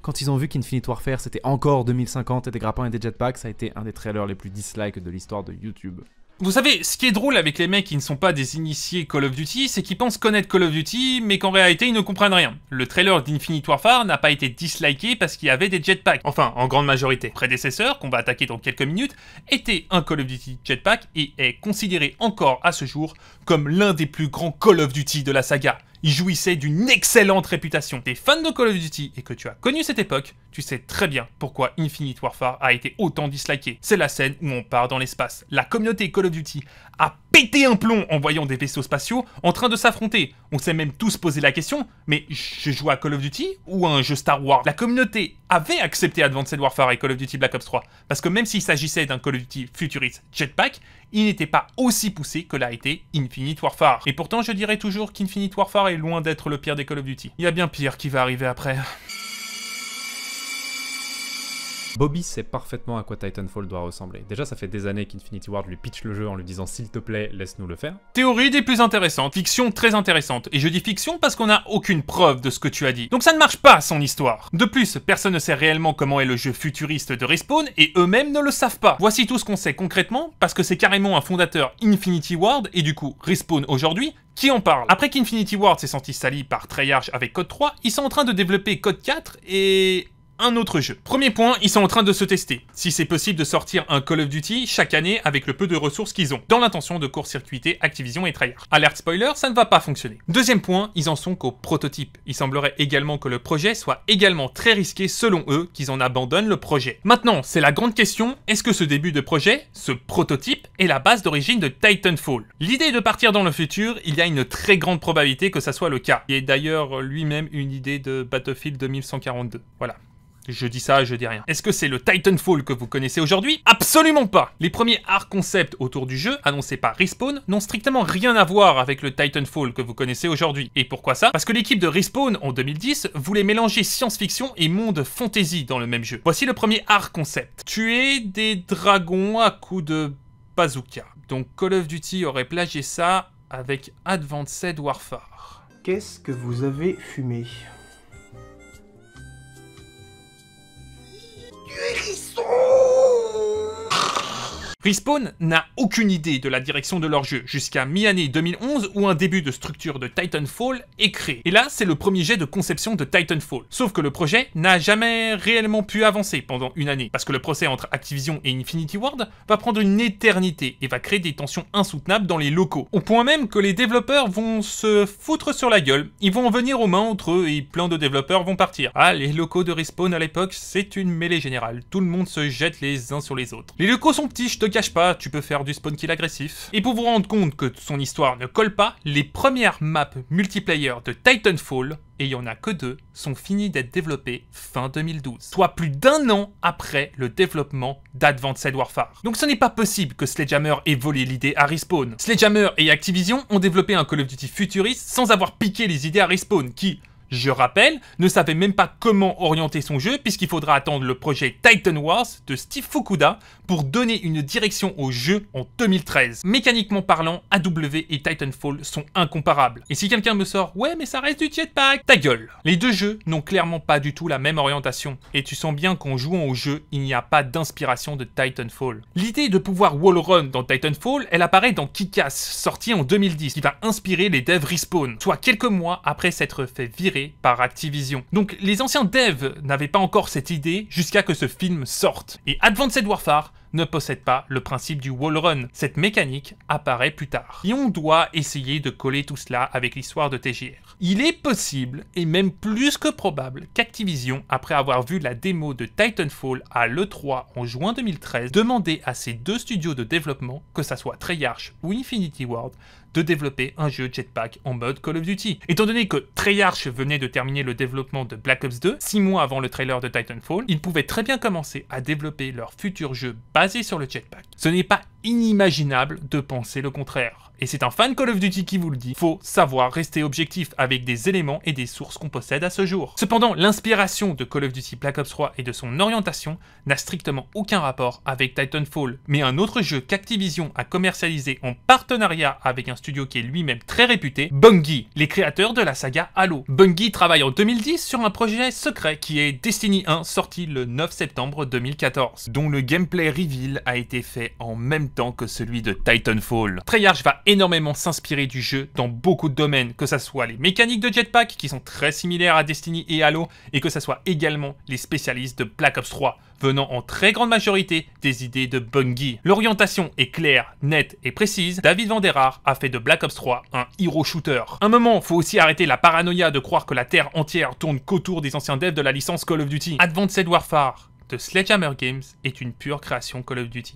quand ils ont vu qu'Infinite Warfare, c'était encore 2050 et des grappins et des jetpacks, ça a été un des trailers les plus dislikes de l'histoire de YouTube. Vous savez, ce qui est drôle avec les mecs qui ne sont pas des initiés Call of Duty, c'est qu'ils pensent connaître Call of Duty, mais qu'en réalité ils ne comprennent rien. Le trailer d'Infinite Warfare n'a pas été disliké parce qu'il y avait des jetpacks. Enfin, en grande majorité. Prédécesseur, qu'on va attaquer dans quelques minutes, était un Call of Duty jetpack et est considéré encore à ce jour comme l'un des plus grands Call of Duty de la saga il jouissait d'une excellente réputation. T'es fan de Call of Duty et que tu as connu cette époque, tu sais très bien pourquoi Infinite Warfare a été autant disliké. C'est la scène où on part dans l'espace. La communauté Call of Duty a pété un plomb en voyant des vaisseaux spatiaux en train de s'affronter. On s'est même tous posé la question, mais je joue à Call of Duty ou à un jeu Star Wars La communauté avait accepté Advanced Warfare et Call of Duty Black Ops 3, parce que même s'il s'agissait d'un Call of Duty futuriste jetpack, il n'était pas aussi poussé que l'a été Infinite Warfare. Et pourtant, je dirais toujours qu'Infinite Warfare est loin d'être le pire des Call of Duty. Il y a bien pire qui va arriver après. Bobby sait parfaitement à quoi Titanfall doit ressembler. Déjà, ça fait des années qu'Infinity Ward lui pitch le jeu en lui disant s'il te plaît, laisse-nous le faire. Théorie des plus intéressantes, fiction très intéressante. Et je dis fiction parce qu'on n'a aucune preuve de ce que tu as dit. Donc ça ne marche pas, son histoire. De plus, personne ne sait réellement comment est le jeu futuriste de Respawn et eux-mêmes ne le savent pas. Voici tout ce qu'on sait concrètement parce que c'est carrément un fondateur Infinity Ward et du coup Respawn aujourd'hui qui en parle. Après qu'Infinity Ward s'est senti sali par Treyarch avec Code 3, ils sont en train de développer Code 4 et un autre jeu. Premier point, ils sont en train de se tester. Si c'est possible de sortir un Call of Duty chaque année avec le peu de ressources qu'ils ont, dans l'intention de court-circuiter Activision et Treyarch. Alerte spoiler, ça ne va pas fonctionner. Deuxième point, ils en sont qu'au prototype. Il semblerait également que le projet soit également très risqué selon eux qu'ils en abandonnent le projet. Maintenant, c'est la grande question, est-ce que ce début de projet, ce prototype, est la base d'origine de Titanfall L'idée de partir dans le futur, il y a une très grande probabilité que ça soit le cas. Il y a d'ailleurs lui-même une idée de Battlefield 2142. Voilà. Je dis ça, je dis rien. Est-ce que c'est le Titanfall que vous connaissez aujourd'hui Absolument pas Les premiers art concepts autour du jeu, annoncés par Respawn, n'ont strictement rien à voir avec le Titanfall que vous connaissez aujourd'hui. Et pourquoi ça Parce que l'équipe de Respawn, en 2010, voulait mélanger science-fiction et monde fantasy dans le même jeu. Voici le premier art concept. Tuer des dragons à coups de bazooka. Donc Call of Duty aurait plagié ça avec Advanced Warfare. Qu'est-ce que vous avez fumé isso! Respawn n'a aucune idée de la direction de leur jeu jusqu'à mi-année 2011 où un début de structure de Titanfall est créé. Et là, c'est le premier jet de conception de Titanfall. Sauf que le projet n'a jamais réellement pu avancer pendant une année parce que le procès entre Activision et Infinity Ward va prendre une éternité et va créer des tensions insoutenables dans les locaux. Au point même que les développeurs vont se foutre sur la gueule. Ils vont en venir aux mains entre eux et plein de développeurs vont partir. Ah, les locaux de Respawn à l'époque, c'est une mêlée générale. Tout le monde se jette les uns sur les autres. Les locaux sont petits, je te cache pas, tu peux faire du spawn kill agressif. Et pour vous rendre compte que son histoire ne colle pas, les premières maps multiplayer de Titanfall, et il n'y en a que deux, sont finies d'être développées fin 2012, soit plus d'un an après le développement d'Advanced Warfare. Donc ce n'est pas possible que Sledgehammer ait volé l'idée à Respawn. Sledgehammer et Activision ont développé un Call of Duty futuriste sans avoir piqué les idées à Respawn, qui, je rappelle, ne savait même pas comment orienter son jeu puisqu'il faudra attendre le projet Titan Wars de Steve Fukuda pour donner une direction au jeu en 2013. Mécaniquement parlant, AW et Titanfall sont incomparables. Et si quelqu'un me sort « Ouais mais ça reste du jetpack !» Ta gueule Les deux jeux n'ont clairement pas du tout la même orientation. Et tu sens bien qu'en jouant au jeu, il n'y a pas d'inspiration de Titanfall. L'idée de pouvoir wallrun dans Titanfall, elle apparaît dans kick sorti en 2010, qui va inspirer les devs Respawn, soit quelques mois après s'être fait virer par Activision. Donc les anciens devs n'avaient pas encore cette idée jusqu'à que ce film sorte. Et Advanced Warfare ne possède pas le principe du wall run. Cette mécanique apparaît plus tard. Et on doit essayer de coller tout cela avec l'histoire de TGR. Il est possible, et même plus que probable, qu'Activision, après avoir vu la démo de Titanfall à l'E3 en juin 2013, demandait à ses deux studios de développement, que ça soit Treyarch ou Infinity Ward, de développer un jeu jetpack en mode Call of Duty. Étant donné que Treyarch venait de terminer le développement de Black Ops 2, 6 mois avant le trailer de Titanfall, ils pouvaient très bien commencer à développer leur futur jeu basé sur le jetpack. Ce n'est pas inimaginable de penser le contraire. Et c'est un fan Call of Duty qui vous le dit, faut savoir rester objectif avec des éléments et des sources qu'on possède à ce jour. Cependant, l'inspiration de Call of Duty Black Ops 3 et de son orientation n'a strictement aucun rapport avec Titanfall, mais un autre jeu qu'Activision a commercialisé en partenariat avec un studio qui est lui-même très réputé, Bungie, les créateurs de la saga Halo. Bungie travaille en 2010 sur un projet secret qui est Destiny 1, sorti le 9 septembre 2014, dont le gameplay reveal a été fait en même temps que celui de Titanfall. Treyarch va énormément s'inspirer du jeu dans beaucoup de domaines, que ce soit les mécaniques de jetpack qui sont très similaires à Destiny et Halo, et que ce soit également les spécialistes de Black Ops 3, venant en très grande majorité des idées de Bungie. L'orientation est claire, nette et précise, David Vanderhaar a fait de Black Ops 3 un hero shooter. Un moment, faut aussi arrêter la paranoïa de croire que la Terre entière tourne qu'autour des anciens devs de la licence Call of Duty. Advanced Warfare de Sledgehammer Games est une pure création Call of Duty.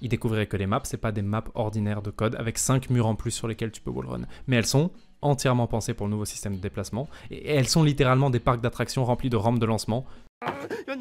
Il découvrait que les maps, c'est pas des maps ordinaires de code avec 5 murs en plus sur lesquels tu peux wallrun, mais elles sont entièrement pensées pour le nouveau système de déplacement et elles sont littéralement des parcs d'attractions remplis de rampes de lancement J'en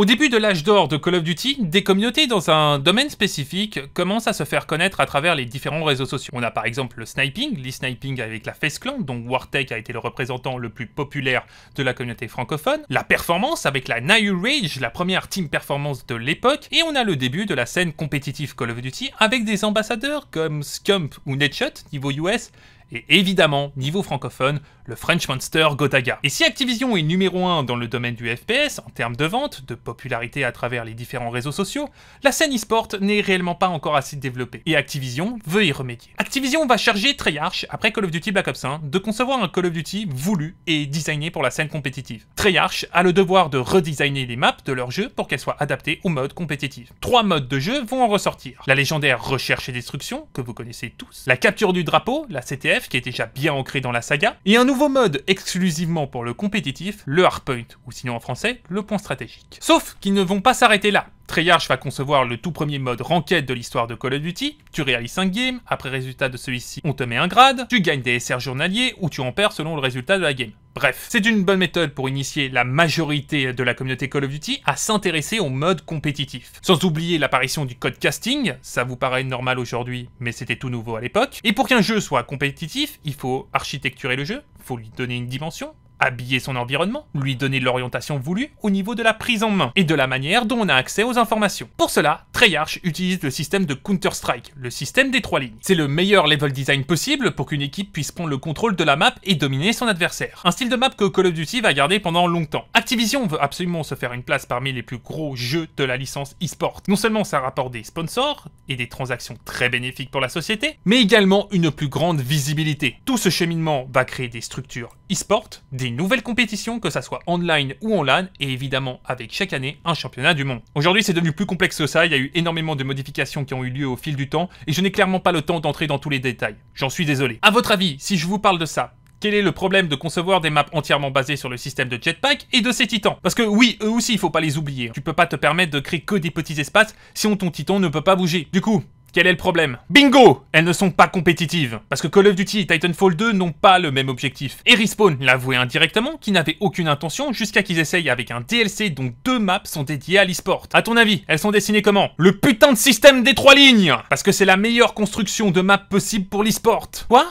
Au début de l'âge d'or de Call of Duty, des communautés dans un domaine spécifique commencent à se faire connaître à travers les différents réseaux sociaux. On a par exemple le sniping, le sniping avec la Face Clan, dont Wartech a été le représentant le plus populaire de la communauté francophone, la performance avec la Nayu Rage, la première team performance de l'époque, et on a le début de la scène compétitive Call of Duty avec des ambassadeurs comme Scump ou Netshot niveau US et évidemment, niveau francophone, le French Monster Gotaga. Et si Activision est numéro 1 dans le domaine du FPS, en termes de vente, de popularité à travers les différents réseaux sociaux, la scène e-sport n'est réellement pas encore assez développée, et Activision veut y remédier. Activision va charger Treyarch, après Call of Duty Black Ops 1, de concevoir un Call of Duty voulu et designé pour la scène compétitive. Treyarch a le devoir de redesigner les maps de leur jeu pour qu'elles soient adaptées au mode compétitif. Trois modes de jeu vont en ressortir. La légendaire recherche et destruction, que vous connaissez tous, la capture du drapeau, la CTF, qui est déjà bien ancrée dans la saga, et un nouveau nouveau mode exclusivement pour le compétitif, le hardpoint, ou sinon en français, le point stratégique. Sauf qu'ils ne vont pas s'arrêter là. Treyarch va concevoir le tout premier mode ranked de l'histoire de Call of Duty, tu réalises 5 games, après résultat de celui-ci, on te met un grade, tu gagnes des SR journaliers ou tu en perds selon le résultat de la game. Bref, c'est une bonne méthode pour initier la majorité de la communauté Call of Duty à s'intéresser au mode compétitif. Sans oublier l'apparition du code casting, ça vous paraît normal aujourd'hui, mais c'était tout nouveau à l'époque. Et pour qu'un jeu soit compétitif, il faut architecturer le jeu, faut lui donner une dimension habiller son environnement, lui donner l'orientation voulue au niveau de la prise en main et de la manière dont on a accès aux informations. Pour cela, Treyarch utilise le système de Counter-Strike, le système des trois lignes. C'est le meilleur level design possible pour qu'une équipe puisse prendre le contrôle de la map et dominer son adversaire. Un style de map que Call of Duty va garder pendant longtemps. Activision veut absolument se faire une place parmi les plus gros jeux de la licence e Non seulement ça rapporte des sponsors et des transactions très bénéfiques pour la société, mais également une plus grande visibilité. Tout ce cheminement va créer des structures e-sport, des une nouvelle compétition, que ça soit online ou en LAN, et évidemment avec chaque année un championnat du monde. Aujourd'hui c'est devenu plus complexe que ça, il y a eu énormément de modifications qui ont eu lieu au fil du temps, et je n'ai clairement pas le temps d'entrer dans tous les détails. J'en suis désolé. À votre avis, si je vous parle de ça, quel est le problème de concevoir des maps entièrement basées sur le système de Jetpack et de ses titans Parce que oui, eux aussi, il faut pas les oublier. Tu peux pas te permettre de créer que des petits espaces si ton titan ne peut pas bouger. Du coup, quel est le problème Bingo Elles ne sont pas compétitives, parce que Call of Duty et Titanfall 2 n'ont pas le même objectif. Et Respawn l'avouait indirectement, qui n'avait aucune intention jusqu'à qu'ils essayent avec un DLC dont deux maps sont dédiées à l'esport. A ton avis, elles sont dessinées comment Le putain de système des trois lignes Parce que c'est la meilleure construction de map possible pour l'esport. Quoi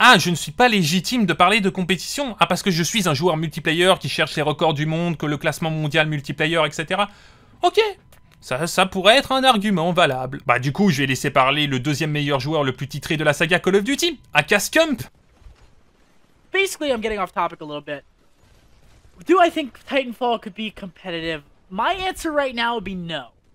ah, je ne suis pas légitime de parler de compétition. Ah, parce que je suis un joueur multiplayer qui cherche les records du monde, que le classement mondial multiplayer, etc. Ok, ça, ça pourrait être un argument valable. Bah du coup, je vais laisser parler le deuxième meilleur joueur le plus titré de la saga Call of Duty, Akas Kump. Basically,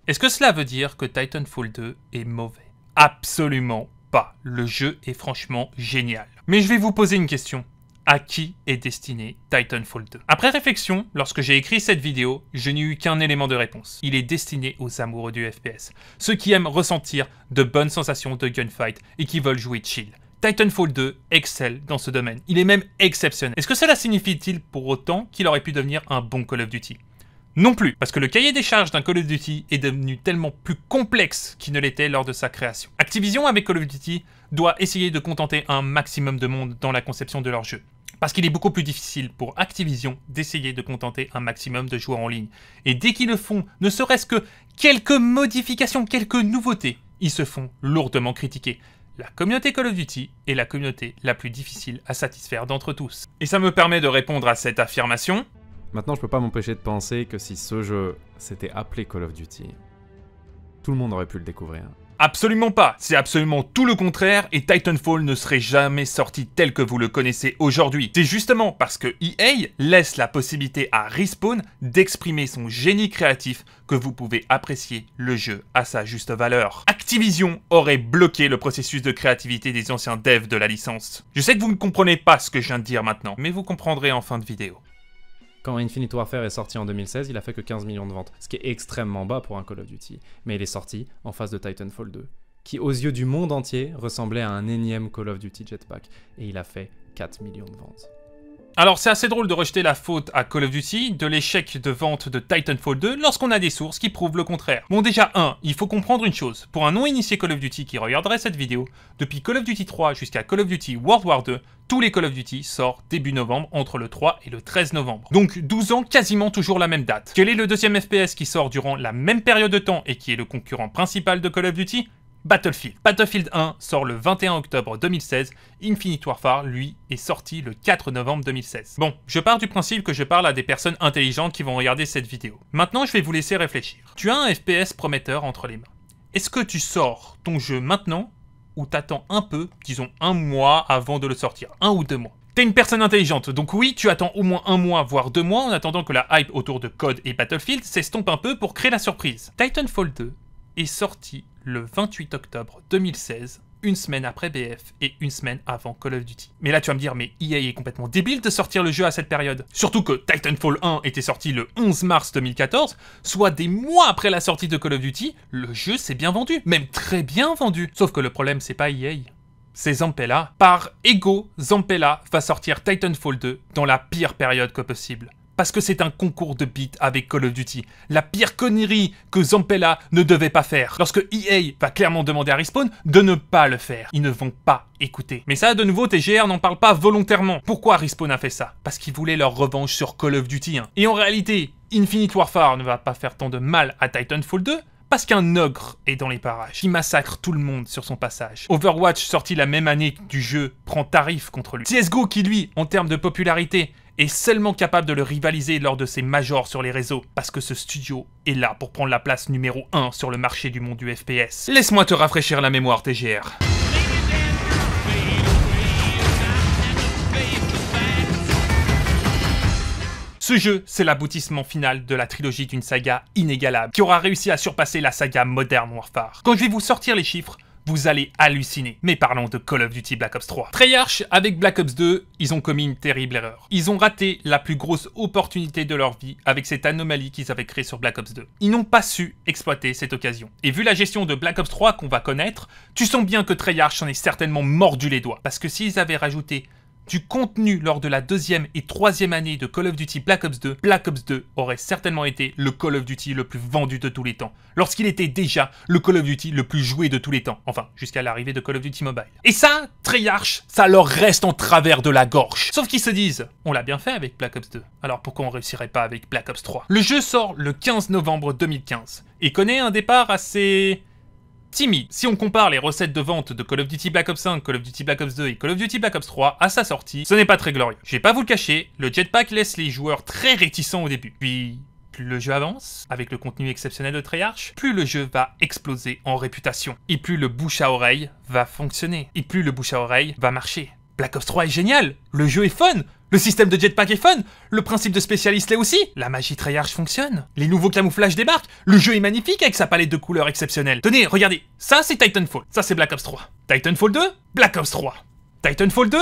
Est-ce que cela veut dire que Titanfall 2 est mauvais Absolument pas. Le jeu est franchement génial. Mais je vais vous poser une question à qui est destiné Titanfall 2. Après réflexion, lorsque j'ai écrit cette vidéo, je n'ai eu qu'un élément de réponse. Il est destiné aux amoureux du FPS, ceux qui aiment ressentir de bonnes sensations de gunfight et qui veulent jouer chill. Titanfall 2 excelle dans ce domaine, il est même exceptionnel. Est-ce que cela signifie-t-il pour autant qu'il aurait pu devenir un bon Call of Duty non plus, parce que le cahier des charges d'un Call of Duty est devenu tellement plus complexe qu'il ne l'était lors de sa création. Activision avec Call of Duty doit essayer de contenter un maximum de monde dans la conception de leur jeu. Parce qu'il est beaucoup plus difficile pour Activision d'essayer de contenter un maximum de joueurs en ligne. Et dès qu'ils le font, ne serait-ce que quelques modifications, quelques nouveautés, ils se font lourdement critiquer. La communauté Call of Duty est la communauté la plus difficile à satisfaire d'entre tous. Et ça me permet de répondre à cette affirmation. Maintenant, je peux pas m'empêcher de penser que si ce jeu s'était appelé Call of Duty, tout le monde aurait pu le découvrir. Absolument pas, c'est absolument tout le contraire et Titanfall ne serait jamais sorti tel que vous le connaissez aujourd'hui. C'est justement parce que EA laisse la possibilité à Respawn d'exprimer son génie créatif que vous pouvez apprécier le jeu à sa juste valeur. Activision aurait bloqué le processus de créativité des anciens devs de la licence. Je sais que vous ne comprenez pas ce que je viens de dire maintenant, mais vous comprendrez en fin de vidéo. Quand Infinite Warfare est sorti en 2016, il a fait que 15 millions de ventes, ce qui est extrêmement bas pour un Call of Duty. Mais il est sorti en face de Titanfall 2, qui aux yeux du monde entier ressemblait à un énième Call of Duty Jetpack, et il a fait 4 millions de ventes. Alors c'est assez drôle de rejeter la faute à Call of Duty de l'échec de vente de Titanfall 2 lorsqu'on a des sources qui prouvent le contraire. Bon déjà 1, il faut comprendre une chose, pour un non-initié Call of Duty qui regarderait cette vidéo, depuis Call of Duty 3 jusqu'à Call of Duty World War 2, tous les Call of Duty sortent début novembre entre le 3 et le 13 novembre. Donc 12 ans, quasiment toujours la même date. Quel est le deuxième FPS qui sort durant la même période de temps et qui est le concurrent principal de Call of Duty Battlefield. Battlefield 1 sort le 21 octobre 2016, Infinite Warfare, lui, est sorti le 4 novembre 2016. Bon, je pars du principe que je parle à des personnes intelligentes qui vont regarder cette vidéo. Maintenant, je vais vous laisser réfléchir. Tu as un FPS prometteur entre les mains. Est-ce que tu sors ton jeu maintenant ou t'attends un peu, disons un mois avant de le sortir, un ou deux mois T'es une personne intelligente, donc oui, tu attends au moins un mois, voire deux mois, en attendant que la hype autour de Code et Battlefield s'estompe un peu pour créer la surprise. Titanfall 2 est sorti le 28 octobre 2016, une semaine après BF et une semaine avant Call of Duty. Mais là, tu vas me dire, mais EA est complètement débile de sortir le jeu à cette période. Surtout que Titanfall 1 était sorti le 11 mars 2014, soit des mois après la sortie de Call of Duty, le jeu s'est bien vendu, même très bien vendu. Sauf que le problème, c'est pas EA. C'est Zampella. Par ego, Zampella va sortir Titanfall 2 dans la pire période que possible parce que c'est un concours de beat avec Call of Duty. La pire connerie que Zampella ne devait pas faire. Lorsque EA va clairement demander à Respawn de ne pas le faire. Ils ne vont pas écouter. Mais ça, de nouveau, TGR n'en parle pas volontairement. Pourquoi Respawn a fait ça Parce qu'ils voulaient leur revanche sur Call of Duty. Hein. Et en réalité, Infinite Warfare ne va pas faire tant de mal à Titanfall 2, parce qu'un ogre est dans les parages, Il massacre tout le monde sur son passage. Overwatch, sorti la même année du jeu, prend tarif contre lui. CSGO, qui lui, en termes de popularité, est seulement capable de le rivaliser lors de ses majors sur les réseaux, parce que ce studio est là pour prendre la place numéro 1 sur le marché du monde du FPS. Laisse-moi te rafraîchir la mémoire, TGR. Ce jeu, c'est l'aboutissement final de la trilogie d'une saga inégalable, qui aura réussi à surpasser la saga moderne Warfare. Quand je vais vous sortir les chiffres, vous allez halluciner. Mais parlons de Call of Duty Black Ops 3. Treyarch, avec Black Ops 2, ils ont commis une terrible erreur. Ils ont raté la plus grosse opportunité de leur vie avec cette anomalie qu'ils avaient créée sur Black Ops 2. Ils n'ont pas su exploiter cette occasion. Et vu la gestion de Black Ops 3 qu'on va connaître, tu sens bien que Treyarch en est certainement mordu les doigts. Parce que s'ils avaient rajouté du contenu lors de la deuxième et troisième année de Call of Duty Black Ops 2, Black Ops 2 aurait certainement été le Call of Duty le plus vendu de tous les temps, lorsqu'il était déjà le Call of Duty le plus joué de tous les temps, enfin jusqu'à l'arrivée de Call of Duty Mobile. Et ça, Treyarch, ça leur reste en travers de la gorge. Sauf qu'ils se disent, on l'a bien fait avec Black Ops 2, alors pourquoi on réussirait pas avec Black Ops 3 Le jeu sort le 15 novembre 2015 et connaît un départ assez si on compare les recettes de vente de Call of Duty Black Ops 5, Call of Duty Black Ops 2 et Call of Duty Black Ops 3 à sa sortie, ce n'est pas très glorieux. Je vais pas vous le cacher, le jetpack laisse les joueurs très réticents au début. Puis, plus le jeu avance, avec le contenu exceptionnel de Treyarch, plus le jeu va exploser en réputation. Et plus le bouche à oreille va fonctionner. Et plus le bouche à oreille va marcher. Black Ops 3 est génial, le jeu est fun, le système de jetpack est fun, le principe de spécialiste l'est aussi, la magie Treyarch fonctionne, les nouveaux camouflages débarquent, le jeu est magnifique avec sa palette de couleurs exceptionnelle. Tenez, regardez, ça c'est Titanfall, ça c'est Black Ops 3. Titanfall 2, Black Ops 3. Titanfall 2,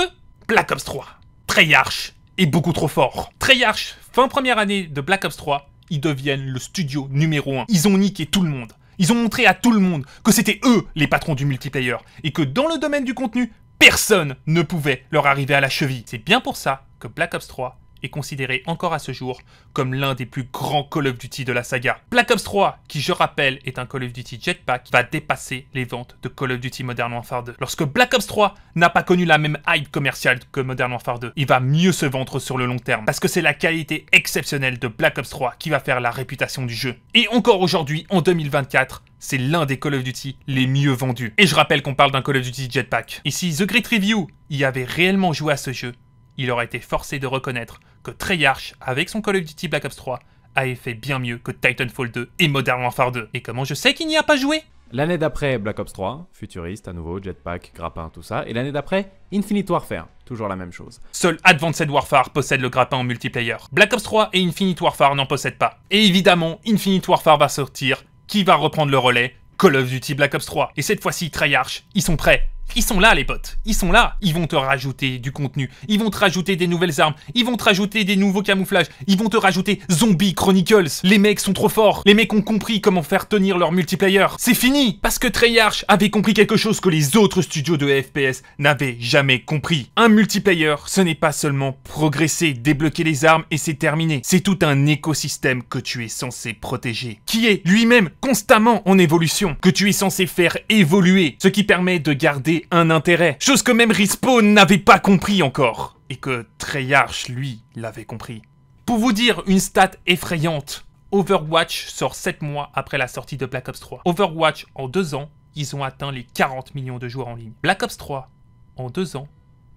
Black Ops 3. Treyarch est beaucoup trop fort. Treyarch, fin première année de Black Ops 3, ils deviennent le studio numéro 1. Ils ont niqué tout le monde. Ils ont montré à tout le monde que c'était eux les patrons du multiplayer et que dans le domaine du contenu, personne ne pouvait leur arriver à la cheville. C'est bien pour ça Black Ops 3 est considéré encore à ce jour comme l'un des plus grands Call of Duty de la saga. Black Ops 3, qui je rappelle est un Call of Duty Jetpack, va dépasser les ventes de Call of Duty Modern Warfare 2. Lorsque Black Ops 3 n'a pas connu la même hype commerciale que Modern Warfare 2, il va mieux se vendre sur le long terme, parce que c'est la qualité exceptionnelle de Black Ops 3 qui va faire la réputation du jeu. Et encore aujourd'hui, en 2024, c'est l'un des Call of Duty les mieux vendus. Et je rappelle qu'on parle d'un Call of Duty Jetpack. Et si The Great Review y avait réellement joué à ce jeu, il aurait été forcé de reconnaître que Treyarch, avec son Call of Duty Black Ops 3, avait fait bien mieux que Titanfall 2 et Modern Warfare 2. Et comment je sais qu'il n'y a pas joué L'année d'après, Black Ops 3, futuriste à nouveau, jetpack, grappin, tout ça. Et l'année d'après, Infinite Warfare, toujours la même chose. Seul Advanced Warfare possède le grappin en multiplayer. Black Ops 3 et Infinite Warfare n'en possèdent pas. Et évidemment, Infinite Warfare va sortir. Qui va reprendre le relais Call of Duty Black Ops 3. Et cette fois-ci, Treyarch, ils sont prêts. Ils sont là, les potes. Ils sont là. Ils vont te rajouter du contenu. Ils vont te rajouter des nouvelles armes. Ils vont te rajouter des nouveaux camouflages. Ils vont te rajouter Zombie Chronicles. Les mecs sont trop forts. Les mecs ont compris comment faire tenir leur multiplayer. C'est fini. Parce que Treyarch avait compris quelque chose que les autres studios de FPS n'avaient jamais compris. Un multiplayer, ce n'est pas seulement progresser, débloquer les armes et c'est terminé. C'est tout un écosystème que tu es censé protéger. Qui est lui-même constamment en évolution. Que tu es censé faire évoluer. Ce qui permet de garder un intérêt, chose que même Respawn n'avait pas compris encore, et que Treyarch, lui, l'avait compris. Pour vous dire une stat effrayante, Overwatch sort 7 mois après la sortie de Black Ops 3. Overwatch, en 2 ans, ils ont atteint les 40 millions de joueurs en ligne. Black Ops 3, en 2 ans,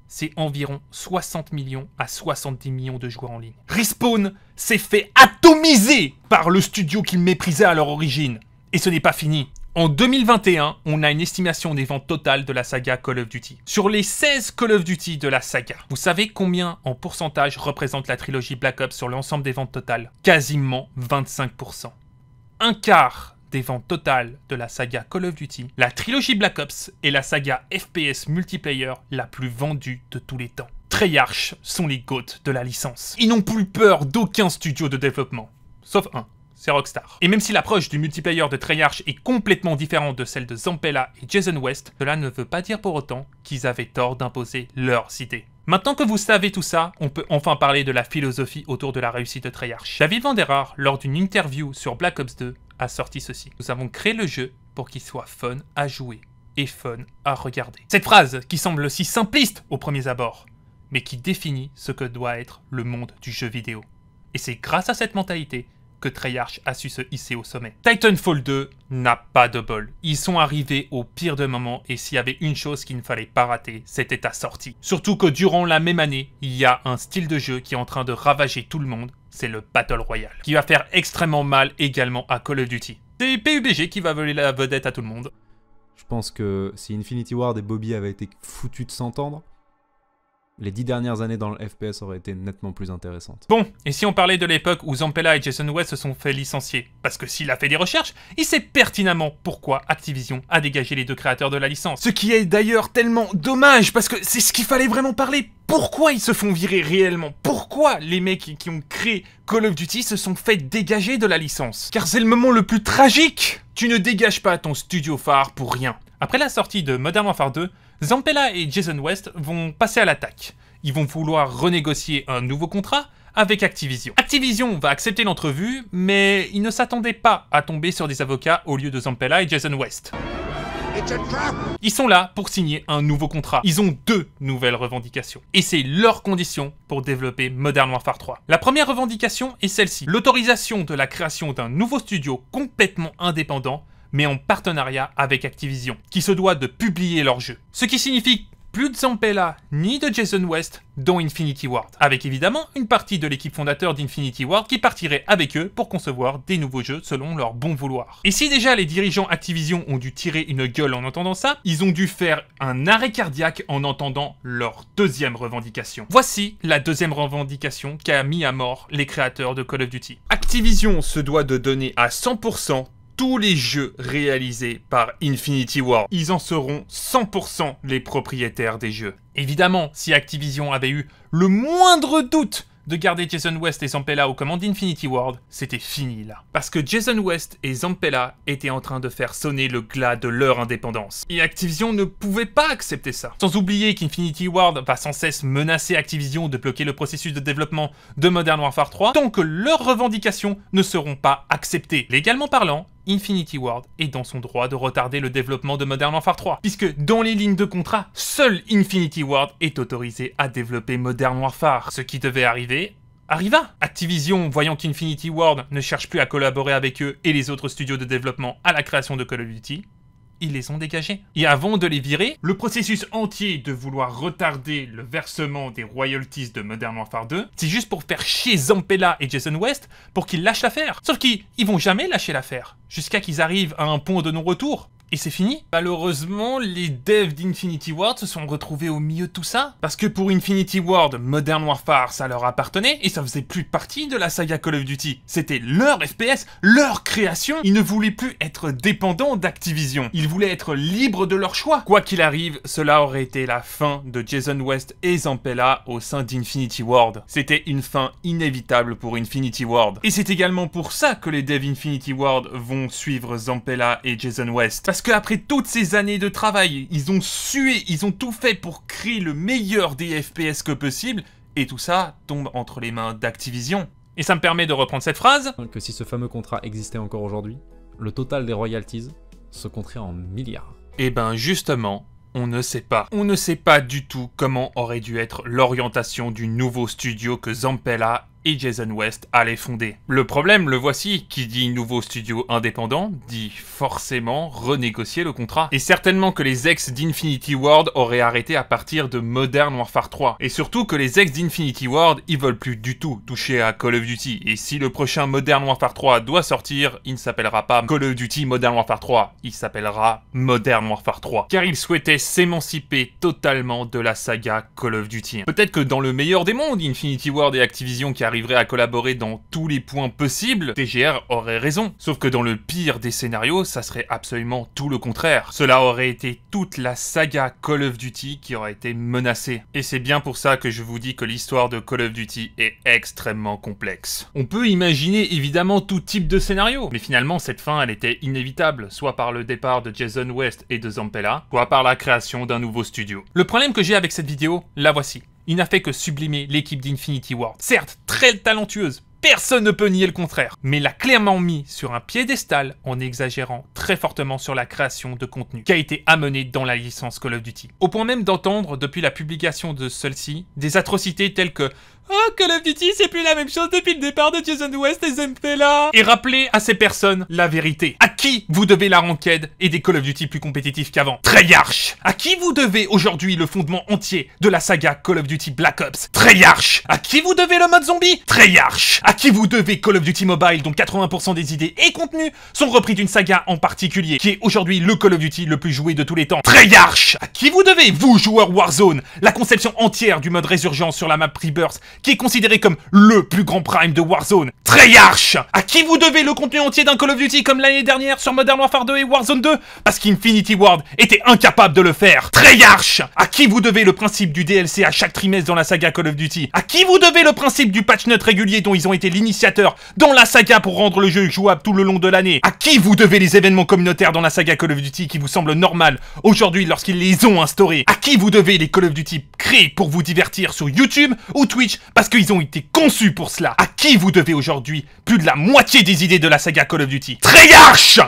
c'est environ 60 millions à 70 millions de joueurs en ligne. Respawn s'est fait atomiser par le studio qu'il méprisait à leur origine. Et ce n'est pas fini. En 2021, on a une estimation des ventes totales de la saga Call of Duty. Sur les 16 Call of Duty de la saga, vous savez combien en pourcentage représente la trilogie Black Ops sur l'ensemble des ventes totales Quasiment 25%. Un quart des ventes totales de la saga Call of Duty, la trilogie Black Ops est la saga FPS multiplayer la plus vendue de tous les temps. Treyarch sont les goats de la licence. Ils n'ont plus peur d'aucun studio de développement, sauf un c'est Rockstar. Et même si l'approche du multiplayer de Treyarch est complètement différente de celle de Zampella et Jason West, cela ne veut pas dire pour autant qu'ils avaient tort d'imposer leurs idées. Maintenant que vous savez tout ça, on peut enfin parler de la philosophie autour de la réussite de Treyarch. David Vanderar, lors d'une interview sur Black Ops 2, a sorti ceci. Nous avons créé le jeu pour qu'il soit fun à jouer et fun à regarder. Cette phrase, qui semble si simpliste aux premiers abords, mais qui définit ce que doit être le monde du jeu vidéo. Et c'est grâce à cette mentalité que Treyarch a su se hisser au sommet. Titanfall 2 n'a pas de bol. Ils sont arrivés au pire de moment et s'il y avait une chose qu'il ne fallait pas rater, c'était ta sortie. Surtout que durant la même année, il y a un style de jeu qui est en train de ravager tout le monde, c'est le Battle Royale, qui va faire extrêmement mal également à Call of Duty. C'est PUBG qui va voler la vedette à tout le monde. Je pense que si Infinity Ward et Bobby avaient été foutus de s'entendre, les dix dernières années dans le FPS auraient été nettement plus intéressantes. Bon, et si on parlait de l'époque où Zampella et Jason West se sont fait licencier Parce que s'il a fait des recherches, il sait pertinemment pourquoi Activision a dégagé les deux créateurs de la licence. Ce qui est d'ailleurs tellement dommage, parce que c'est ce qu'il fallait vraiment parler. Pourquoi ils se font virer réellement Pourquoi les mecs qui ont créé Call of Duty se sont fait dégager de la licence Car c'est le moment le plus tragique Tu ne dégages pas ton studio phare pour rien. Après la sortie de Modern Warfare 2, Zampella et Jason West vont passer à l'attaque. Ils vont vouloir renégocier un nouveau contrat avec Activision. Activision va accepter l'entrevue, mais ils ne s'attendaient pas à tomber sur des avocats au lieu de Zampella et Jason West. Ils sont là pour signer un nouveau contrat. Ils ont deux nouvelles revendications. Et c'est leur condition pour développer Modern Warfare 3. La première revendication est celle-ci. L'autorisation de la création d'un nouveau studio complètement indépendant mais en partenariat avec Activision, qui se doit de publier leurs jeux. Ce qui signifie plus de Zampella ni de Jason West dans Infinity Ward, avec évidemment une partie de l'équipe fondateur d'Infinity Ward qui partirait avec eux pour concevoir des nouveaux jeux selon leur bon vouloir. Et si déjà les dirigeants Activision ont dû tirer une gueule en entendant ça, ils ont dû faire un arrêt cardiaque en entendant leur deuxième revendication. Voici la deuxième revendication qui a mis à mort les créateurs de Call of Duty. Activision se doit de donner à 100% tous les jeux réalisés par Infinity Ward, Ils en seront 100% les propriétaires des jeux. Évidemment, si Activision avait eu le moindre doute de garder Jason West et Zampella aux commandes d'Infinity Ward, c'était fini là. Parce que Jason West et Zampella étaient en train de faire sonner le glas de leur indépendance. Et Activision ne pouvait pas accepter ça. Sans oublier qu'Infinity Ward va sans cesse menacer Activision de bloquer le processus de développement de Modern Warfare 3 tant que leurs revendications ne seront pas acceptées. Légalement parlant, Infinity Ward est dans son droit de retarder le développement de Modern Warfare 3, puisque dans les lignes de contrat, seul Infinity Ward est autorisé à développer Modern Warfare, ce qui devait arriver arriva. Activision, voyant qu'Infinity Ward ne cherche plus à collaborer avec eux et les autres studios de développement à la création de Call of Duty, ils les ont dégagés. Et avant de les virer, le processus entier de vouloir retarder le versement des royalties de Modern Warfare 2, c'est juste pour faire chier Zampella et Jason West pour qu'ils lâchent l'affaire. Sauf qu'ils vont jamais lâcher l'affaire, jusqu'à qu'ils arrivent à un point de non-retour. Et c'est fini. Malheureusement, les devs d'Infinity Ward se sont retrouvés au milieu de tout ça. Parce que pour Infinity Ward, Modern Warfare, ça leur appartenait et ça faisait plus partie de la saga Call of Duty. C'était leur FPS, leur création. Ils ne voulaient plus être dépendants d'Activision. Ils voulaient être libres de leur choix. Quoi qu'il arrive, cela aurait été la fin de Jason West et Zampella au sein d'Infinity Ward. C'était une fin inévitable pour Infinity Ward. Et c'est également pour ça que les devs Infinity Ward vont suivre Zampella et Jason West parce qu'après toutes ces années de travail, ils ont sué, ils ont tout fait pour créer le meilleur DFPS que possible, et tout ça tombe entre les mains d'Activision. Et ça me permet de reprendre cette phrase. Que si ce fameux contrat existait encore aujourd'hui, le total des royalties se compterait en milliards. Et eh ben justement, on ne sait pas. On ne sait pas du tout comment aurait dû être l'orientation du nouveau studio que Zampella et Jason West allait fonder. Le problème, le voici, qui dit nouveau studio indépendant, dit forcément renégocier le contrat. Et certainement que les ex d'Infinity Ward auraient arrêté à partir de Modern Warfare 3. Et surtout que les ex d'Infinity Ward, ils veulent plus du tout toucher à Call of Duty. Et si le prochain Modern Warfare 3 doit sortir, il ne s'appellera pas Call of Duty Modern Warfare 3, il s'appellera Modern Warfare 3. Car ils souhaitaient s'émanciper totalement de la saga Call of Duty. Peut-être que dans le meilleur des mondes, Infinity Ward et Activision qui arrivent arriverait à collaborer dans tous les points possibles, TGR aurait raison. Sauf que dans le pire des scénarios, ça serait absolument tout le contraire. Cela aurait été toute la saga Call of Duty qui aurait été menacée. Et c'est bien pour ça que je vous dis que l'histoire de Call of Duty est extrêmement complexe. On peut imaginer évidemment tout type de scénario, mais finalement cette fin elle était inévitable, soit par le départ de Jason West et de Zampella, soit par la création d'un nouveau studio. Le problème que j'ai avec cette vidéo, la voici il n'a fait que sublimer l'équipe d'Infinity Ward. Certes, très talentueuse, personne ne peut nier le contraire, mais l'a clairement mis sur un piédestal en exagérant très fortement sur la création de contenu qui a été amenée dans la licence Call of Duty. Au point même d'entendre, depuis la publication de celle-ci, des atrocités telles que Oh, Call of Duty, c'est plus la même chose depuis le départ de Jason West et là Et rappelez à ces personnes la vérité. À qui vous devez la ranked et des Call of Duty plus compétitifs qu'avant Treyarch À qui vous devez aujourd'hui le fondement entier de la saga Call of Duty Black Ops Treyarch À qui vous devez le mode zombie Treyarch À qui vous devez Call of Duty Mobile dont 80% des idées et contenus sont repris d'une saga en particulier, qui est aujourd'hui le Call of Duty le plus joué de tous les temps Treyarch À qui vous devez, vous, joueurs Warzone, la conception entière du mode résurgence sur la map Rebirth qui est considéré comme LE plus grand prime de Warzone, Treyarch À qui vous devez le contenu entier d'un Call of Duty comme l'année dernière sur Modern Warfare 2 et Warzone 2 Parce qu'Infinity Ward était incapable de le faire Treyarch À qui vous devez le principe du DLC à chaque trimestre dans la saga Call of Duty À qui vous devez le principe du patch note régulier dont ils ont été l'initiateur dans la saga pour rendre le jeu jouable tout le long de l'année À qui vous devez les événements communautaires dans la saga Call of Duty qui vous semblent normal aujourd'hui lorsqu'ils les ont instaurés À qui vous devez les Call of Duty créés pour vous divertir sur YouTube ou Twitch parce qu'ils ont été conçus pour cela À qui vous devez aujourd'hui plus de la moitié des idées de la saga Call of Duty. Treyarch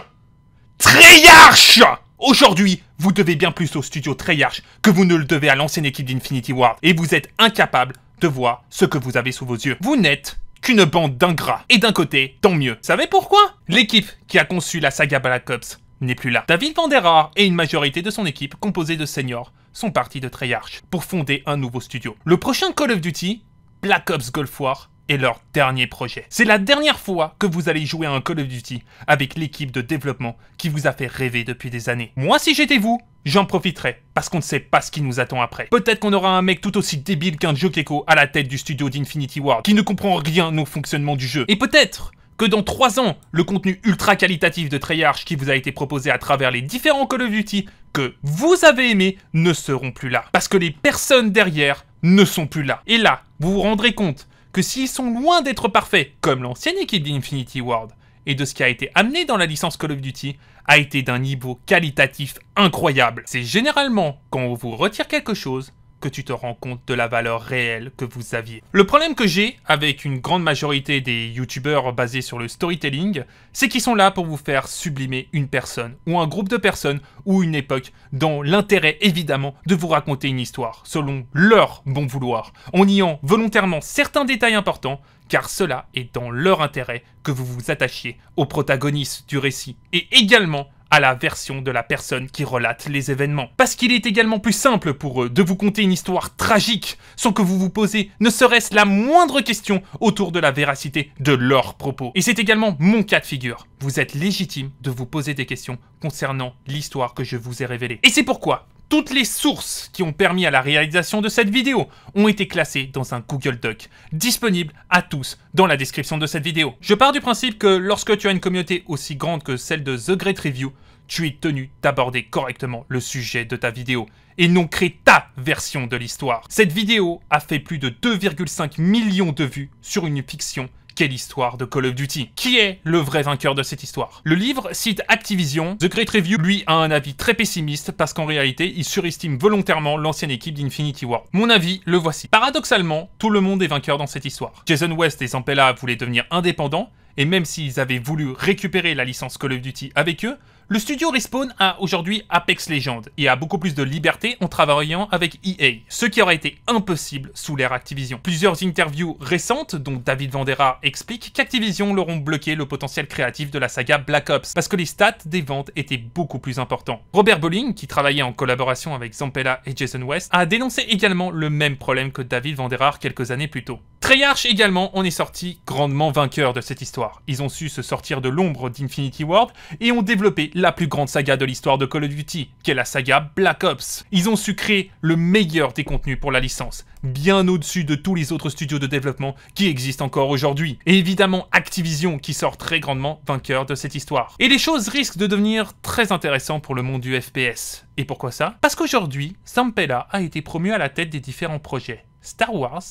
Treyarch Aujourd'hui, vous devez bien plus au studio Treyarch que vous ne le devez à l'ancienne équipe d'Infinity Ward. Et vous êtes incapable de voir ce que vous avez sous vos yeux. Vous n'êtes qu'une bande d'ingrats. Et d'un côté, tant mieux. Savez pourquoi L'équipe qui a conçu la saga Black Ops n'est plus là. David Vandera et une majorité de son équipe, composée de seniors, sont partis de Treyarch pour fonder un nouveau studio. Le prochain Call of Duty, Black Ops golf War, et leur dernier projet. C'est la dernière fois que vous allez jouer à un Call of Duty avec l'équipe de développement qui vous a fait rêver depuis des années. Moi, si j'étais vous, j'en profiterais, parce qu'on ne sait pas ce qui nous attend après. Peut-être qu'on aura un mec tout aussi débile qu'un Joe à la tête du studio d'Infinity Ward, qui ne comprend rien au fonctionnement du jeu. Et peut-être que dans trois ans, le contenu ultra qualitatif de Treyarch qui vous a été proposé à travers les différents Call of Duty que vous avez aimé, ne seront plus là. Parce que les personnes derrière ne sont plus là. Et là, vous vous rendrez compte que s'ils sont loin d'être parfaits, comme l'ancienne équipe d'Infinity World, et de ce qui a été amené dans la licence Call of Duty, a été d'un niveau qualitatif incroyable. C'est généralement quand on vous retire quelque chose que tu te rends compte de la valeur réelle que vous aviez. Le problème que j'ai avec une grande majorité des youtubeurs basés sur le storytelling, c'est qu'ils sont là pour vous faire sublimer une personne, ou un groupe de personnes, ou une époque, dans l'intérêt évidemment de vous raconter une histoire, selon leur bon vouloir, en niant volontairement certains détails importants, car cela est dans leur intérêt que vous vous attachiez aux protagonistes du récit, et également à la version de la personne qui relate les événements. Parce qu'il est également plus simple pour eux de vous conter une histoire tragique sans que vous vous posez ne serait-ce la moindre question autour de la véracité de leurs propos. Et c'est également mon cas de figure. Vous êtes légitime de vous poser des questions concernant l'histoire que je vous ai révélée. Et c'est pourquoi toutes les sources qui ont permis à la réalisation de cette vidéo ont été classées dans un Google Doc, disponible à tous dans la description de cette vidéo. Je pars du principe que lorsque tu as une communauté aussi grande que celle de The Great Review, tu es tenu d'aborder correctement le sujet de ta vidéo et non créer ta version de l'histoire. Cette vidéo a fait plus de 2,5 millions de vues sur une fiction quelle histoire de Call of Duty Qui est le vrai vainqueur de cette histoire Le livre cite Activision. The Great Review, lui, a un avis très pessimiste parce qu'en réalité, il surestime volontairement l'ancienne équipe d'Infinity War. Mon avis, le voici. Paradoxalement, tout le monde est vainqueur dans cette histoire. Jason West et Zampella voulaient devenir indépendants, et même s'ils avaient voulu récupérer la licence Call of Duty avec eux, le studio Respawn a aujourd'hui Apex Legends et a beaucoup plus de liberté en travaillant avec EA, ce qui aurait été impossible sous l'ère Activision. Plusieurs interviews récentes, dont David Vandera explique qu'Activision leur ont bloqué le potentiel créatif de la saga Black Ops, parce que les stats des ventes étaient beaucoup plus importants. Robert Bowling, qui travaillait en collaboration avec Zampella et Jason West, a dénoncé également le même problème que David Vandera quelques années plus tôt. Treyarch également en est sorti grandement vainqueur de cette histoire. Ils ont su se sortir de l'ombre d'Infinity World et ont développé la plus grande saga de l'histoire de Call of Duty, qui est la saga Black Ops. Ils ont su créer le meilleur des contenus pour la licence, bien au-dessus de tous les autres studios de développement qui existent encore aujourd'hui. Et évidemment Activision qui sort très grandement vainqueur de cette histoire. Et les choses risquent de devenir très intéressantes pour le monde du FPS. Et pourquoi ça Parce qu'aujourd'hui, Sampella a été promu à la tête des différents projets Star Wars,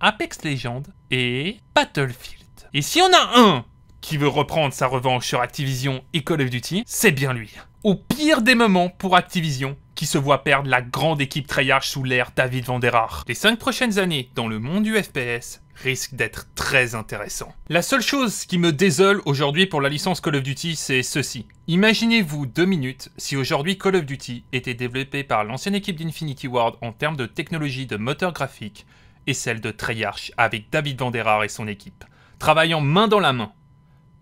Apex Legends et Battlefield. Et si on a un qui veut reprendre sa revanche sur Activision et Call of Duty, c'est bien lui. Au pire des moments pour Activision, qui se voit perdre la grande équipe Treyarch sous l'ère David Vanderhaar. Les cinq prochaines années dans le monde du FPS risquent d'être très intéressant La seule chose qui me désole aujourd'hui pour la licence Call of Duty, c'est ceci. Imaginez-vous deux minutes si aujourd'hui Call of Duty était développé par l'ancienne équipe d'Infinity Ward en termes de technologie de moteur graphique et celle de Treyarch avec David Vanderhaar et son équipe, travaillant main dans la main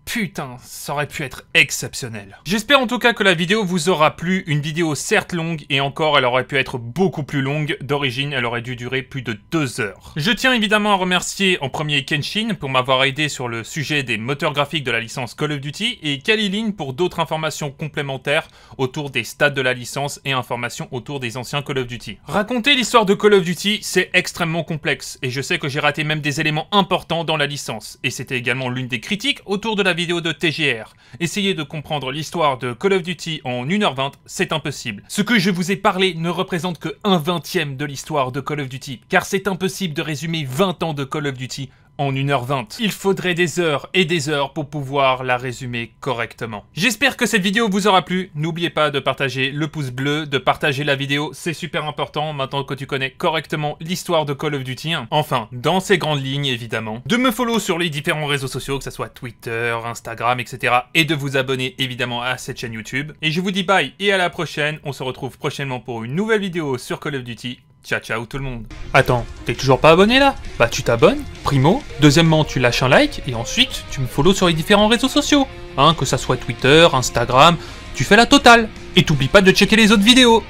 putain, ça aurait pu être exceptionnel. J'espère en tout cas que la vidéo vous aura plu, une vidéo certes longue, et encore elle aurait pu être beaucoup plus longue, d'origine elle aurait dû durer plus de deux heures. Je tiens évidemment à remercier en premier Kenshin pour m'avoir aidé sur le sujet des moteurs graphiques de la licence Call of Duty, et Kalilin pour d'autres informations complémentaires autour des stades de la licence et informations autour des anciens Call of Duty. Raconter l'histoire de Call of Duty, c'est extrêmement complexe, et je sais que j'ai raté même des éléments importants dans la licence, et c'était également l'une des critiques autour de la vidéo de TGR. Essayer de comprendre l'histoire de Call of Duty en 1h20, c'est impossible. Ce que je vous ai parlé ne représente que un vingtième de l'histoire de Call of Duty, car c'est impossible de résumer 20 ans de Call of Duty en 1h20. Il faudrait des heures et des heures pour pouvoir la résumer correctement. J'espère que cette vidéo vous aura plu. N'oubliez pas de partager le pouce bleu, de partager la vidéo, c'est super important maintenant que tu connais correctement l'histoire de Call of Duty. Enfin, dans ses grandes lignes évidemment. De me follow sur les différents réseaux sociaux, que ce soit Twitter, Instagram, etc. Et de vous abonner évidemment à cette chaîne YouTube. Et je vous dis bye et à la prochaine. On se retrouve prochainement pour une nouvelle vidéo sur Call of Duty Ciao ciao tout le monde. Attends, t'es toujours pas abonné là Bah tu t'abonnes, primo, deuxièmement tu lâches un like et ensuite tu me follows sur les différents réseaux sociaux. Hein, que ça soit Twitter, Instagram, tu fais la totale. Et t'oublies pas de checker les autres vidéos.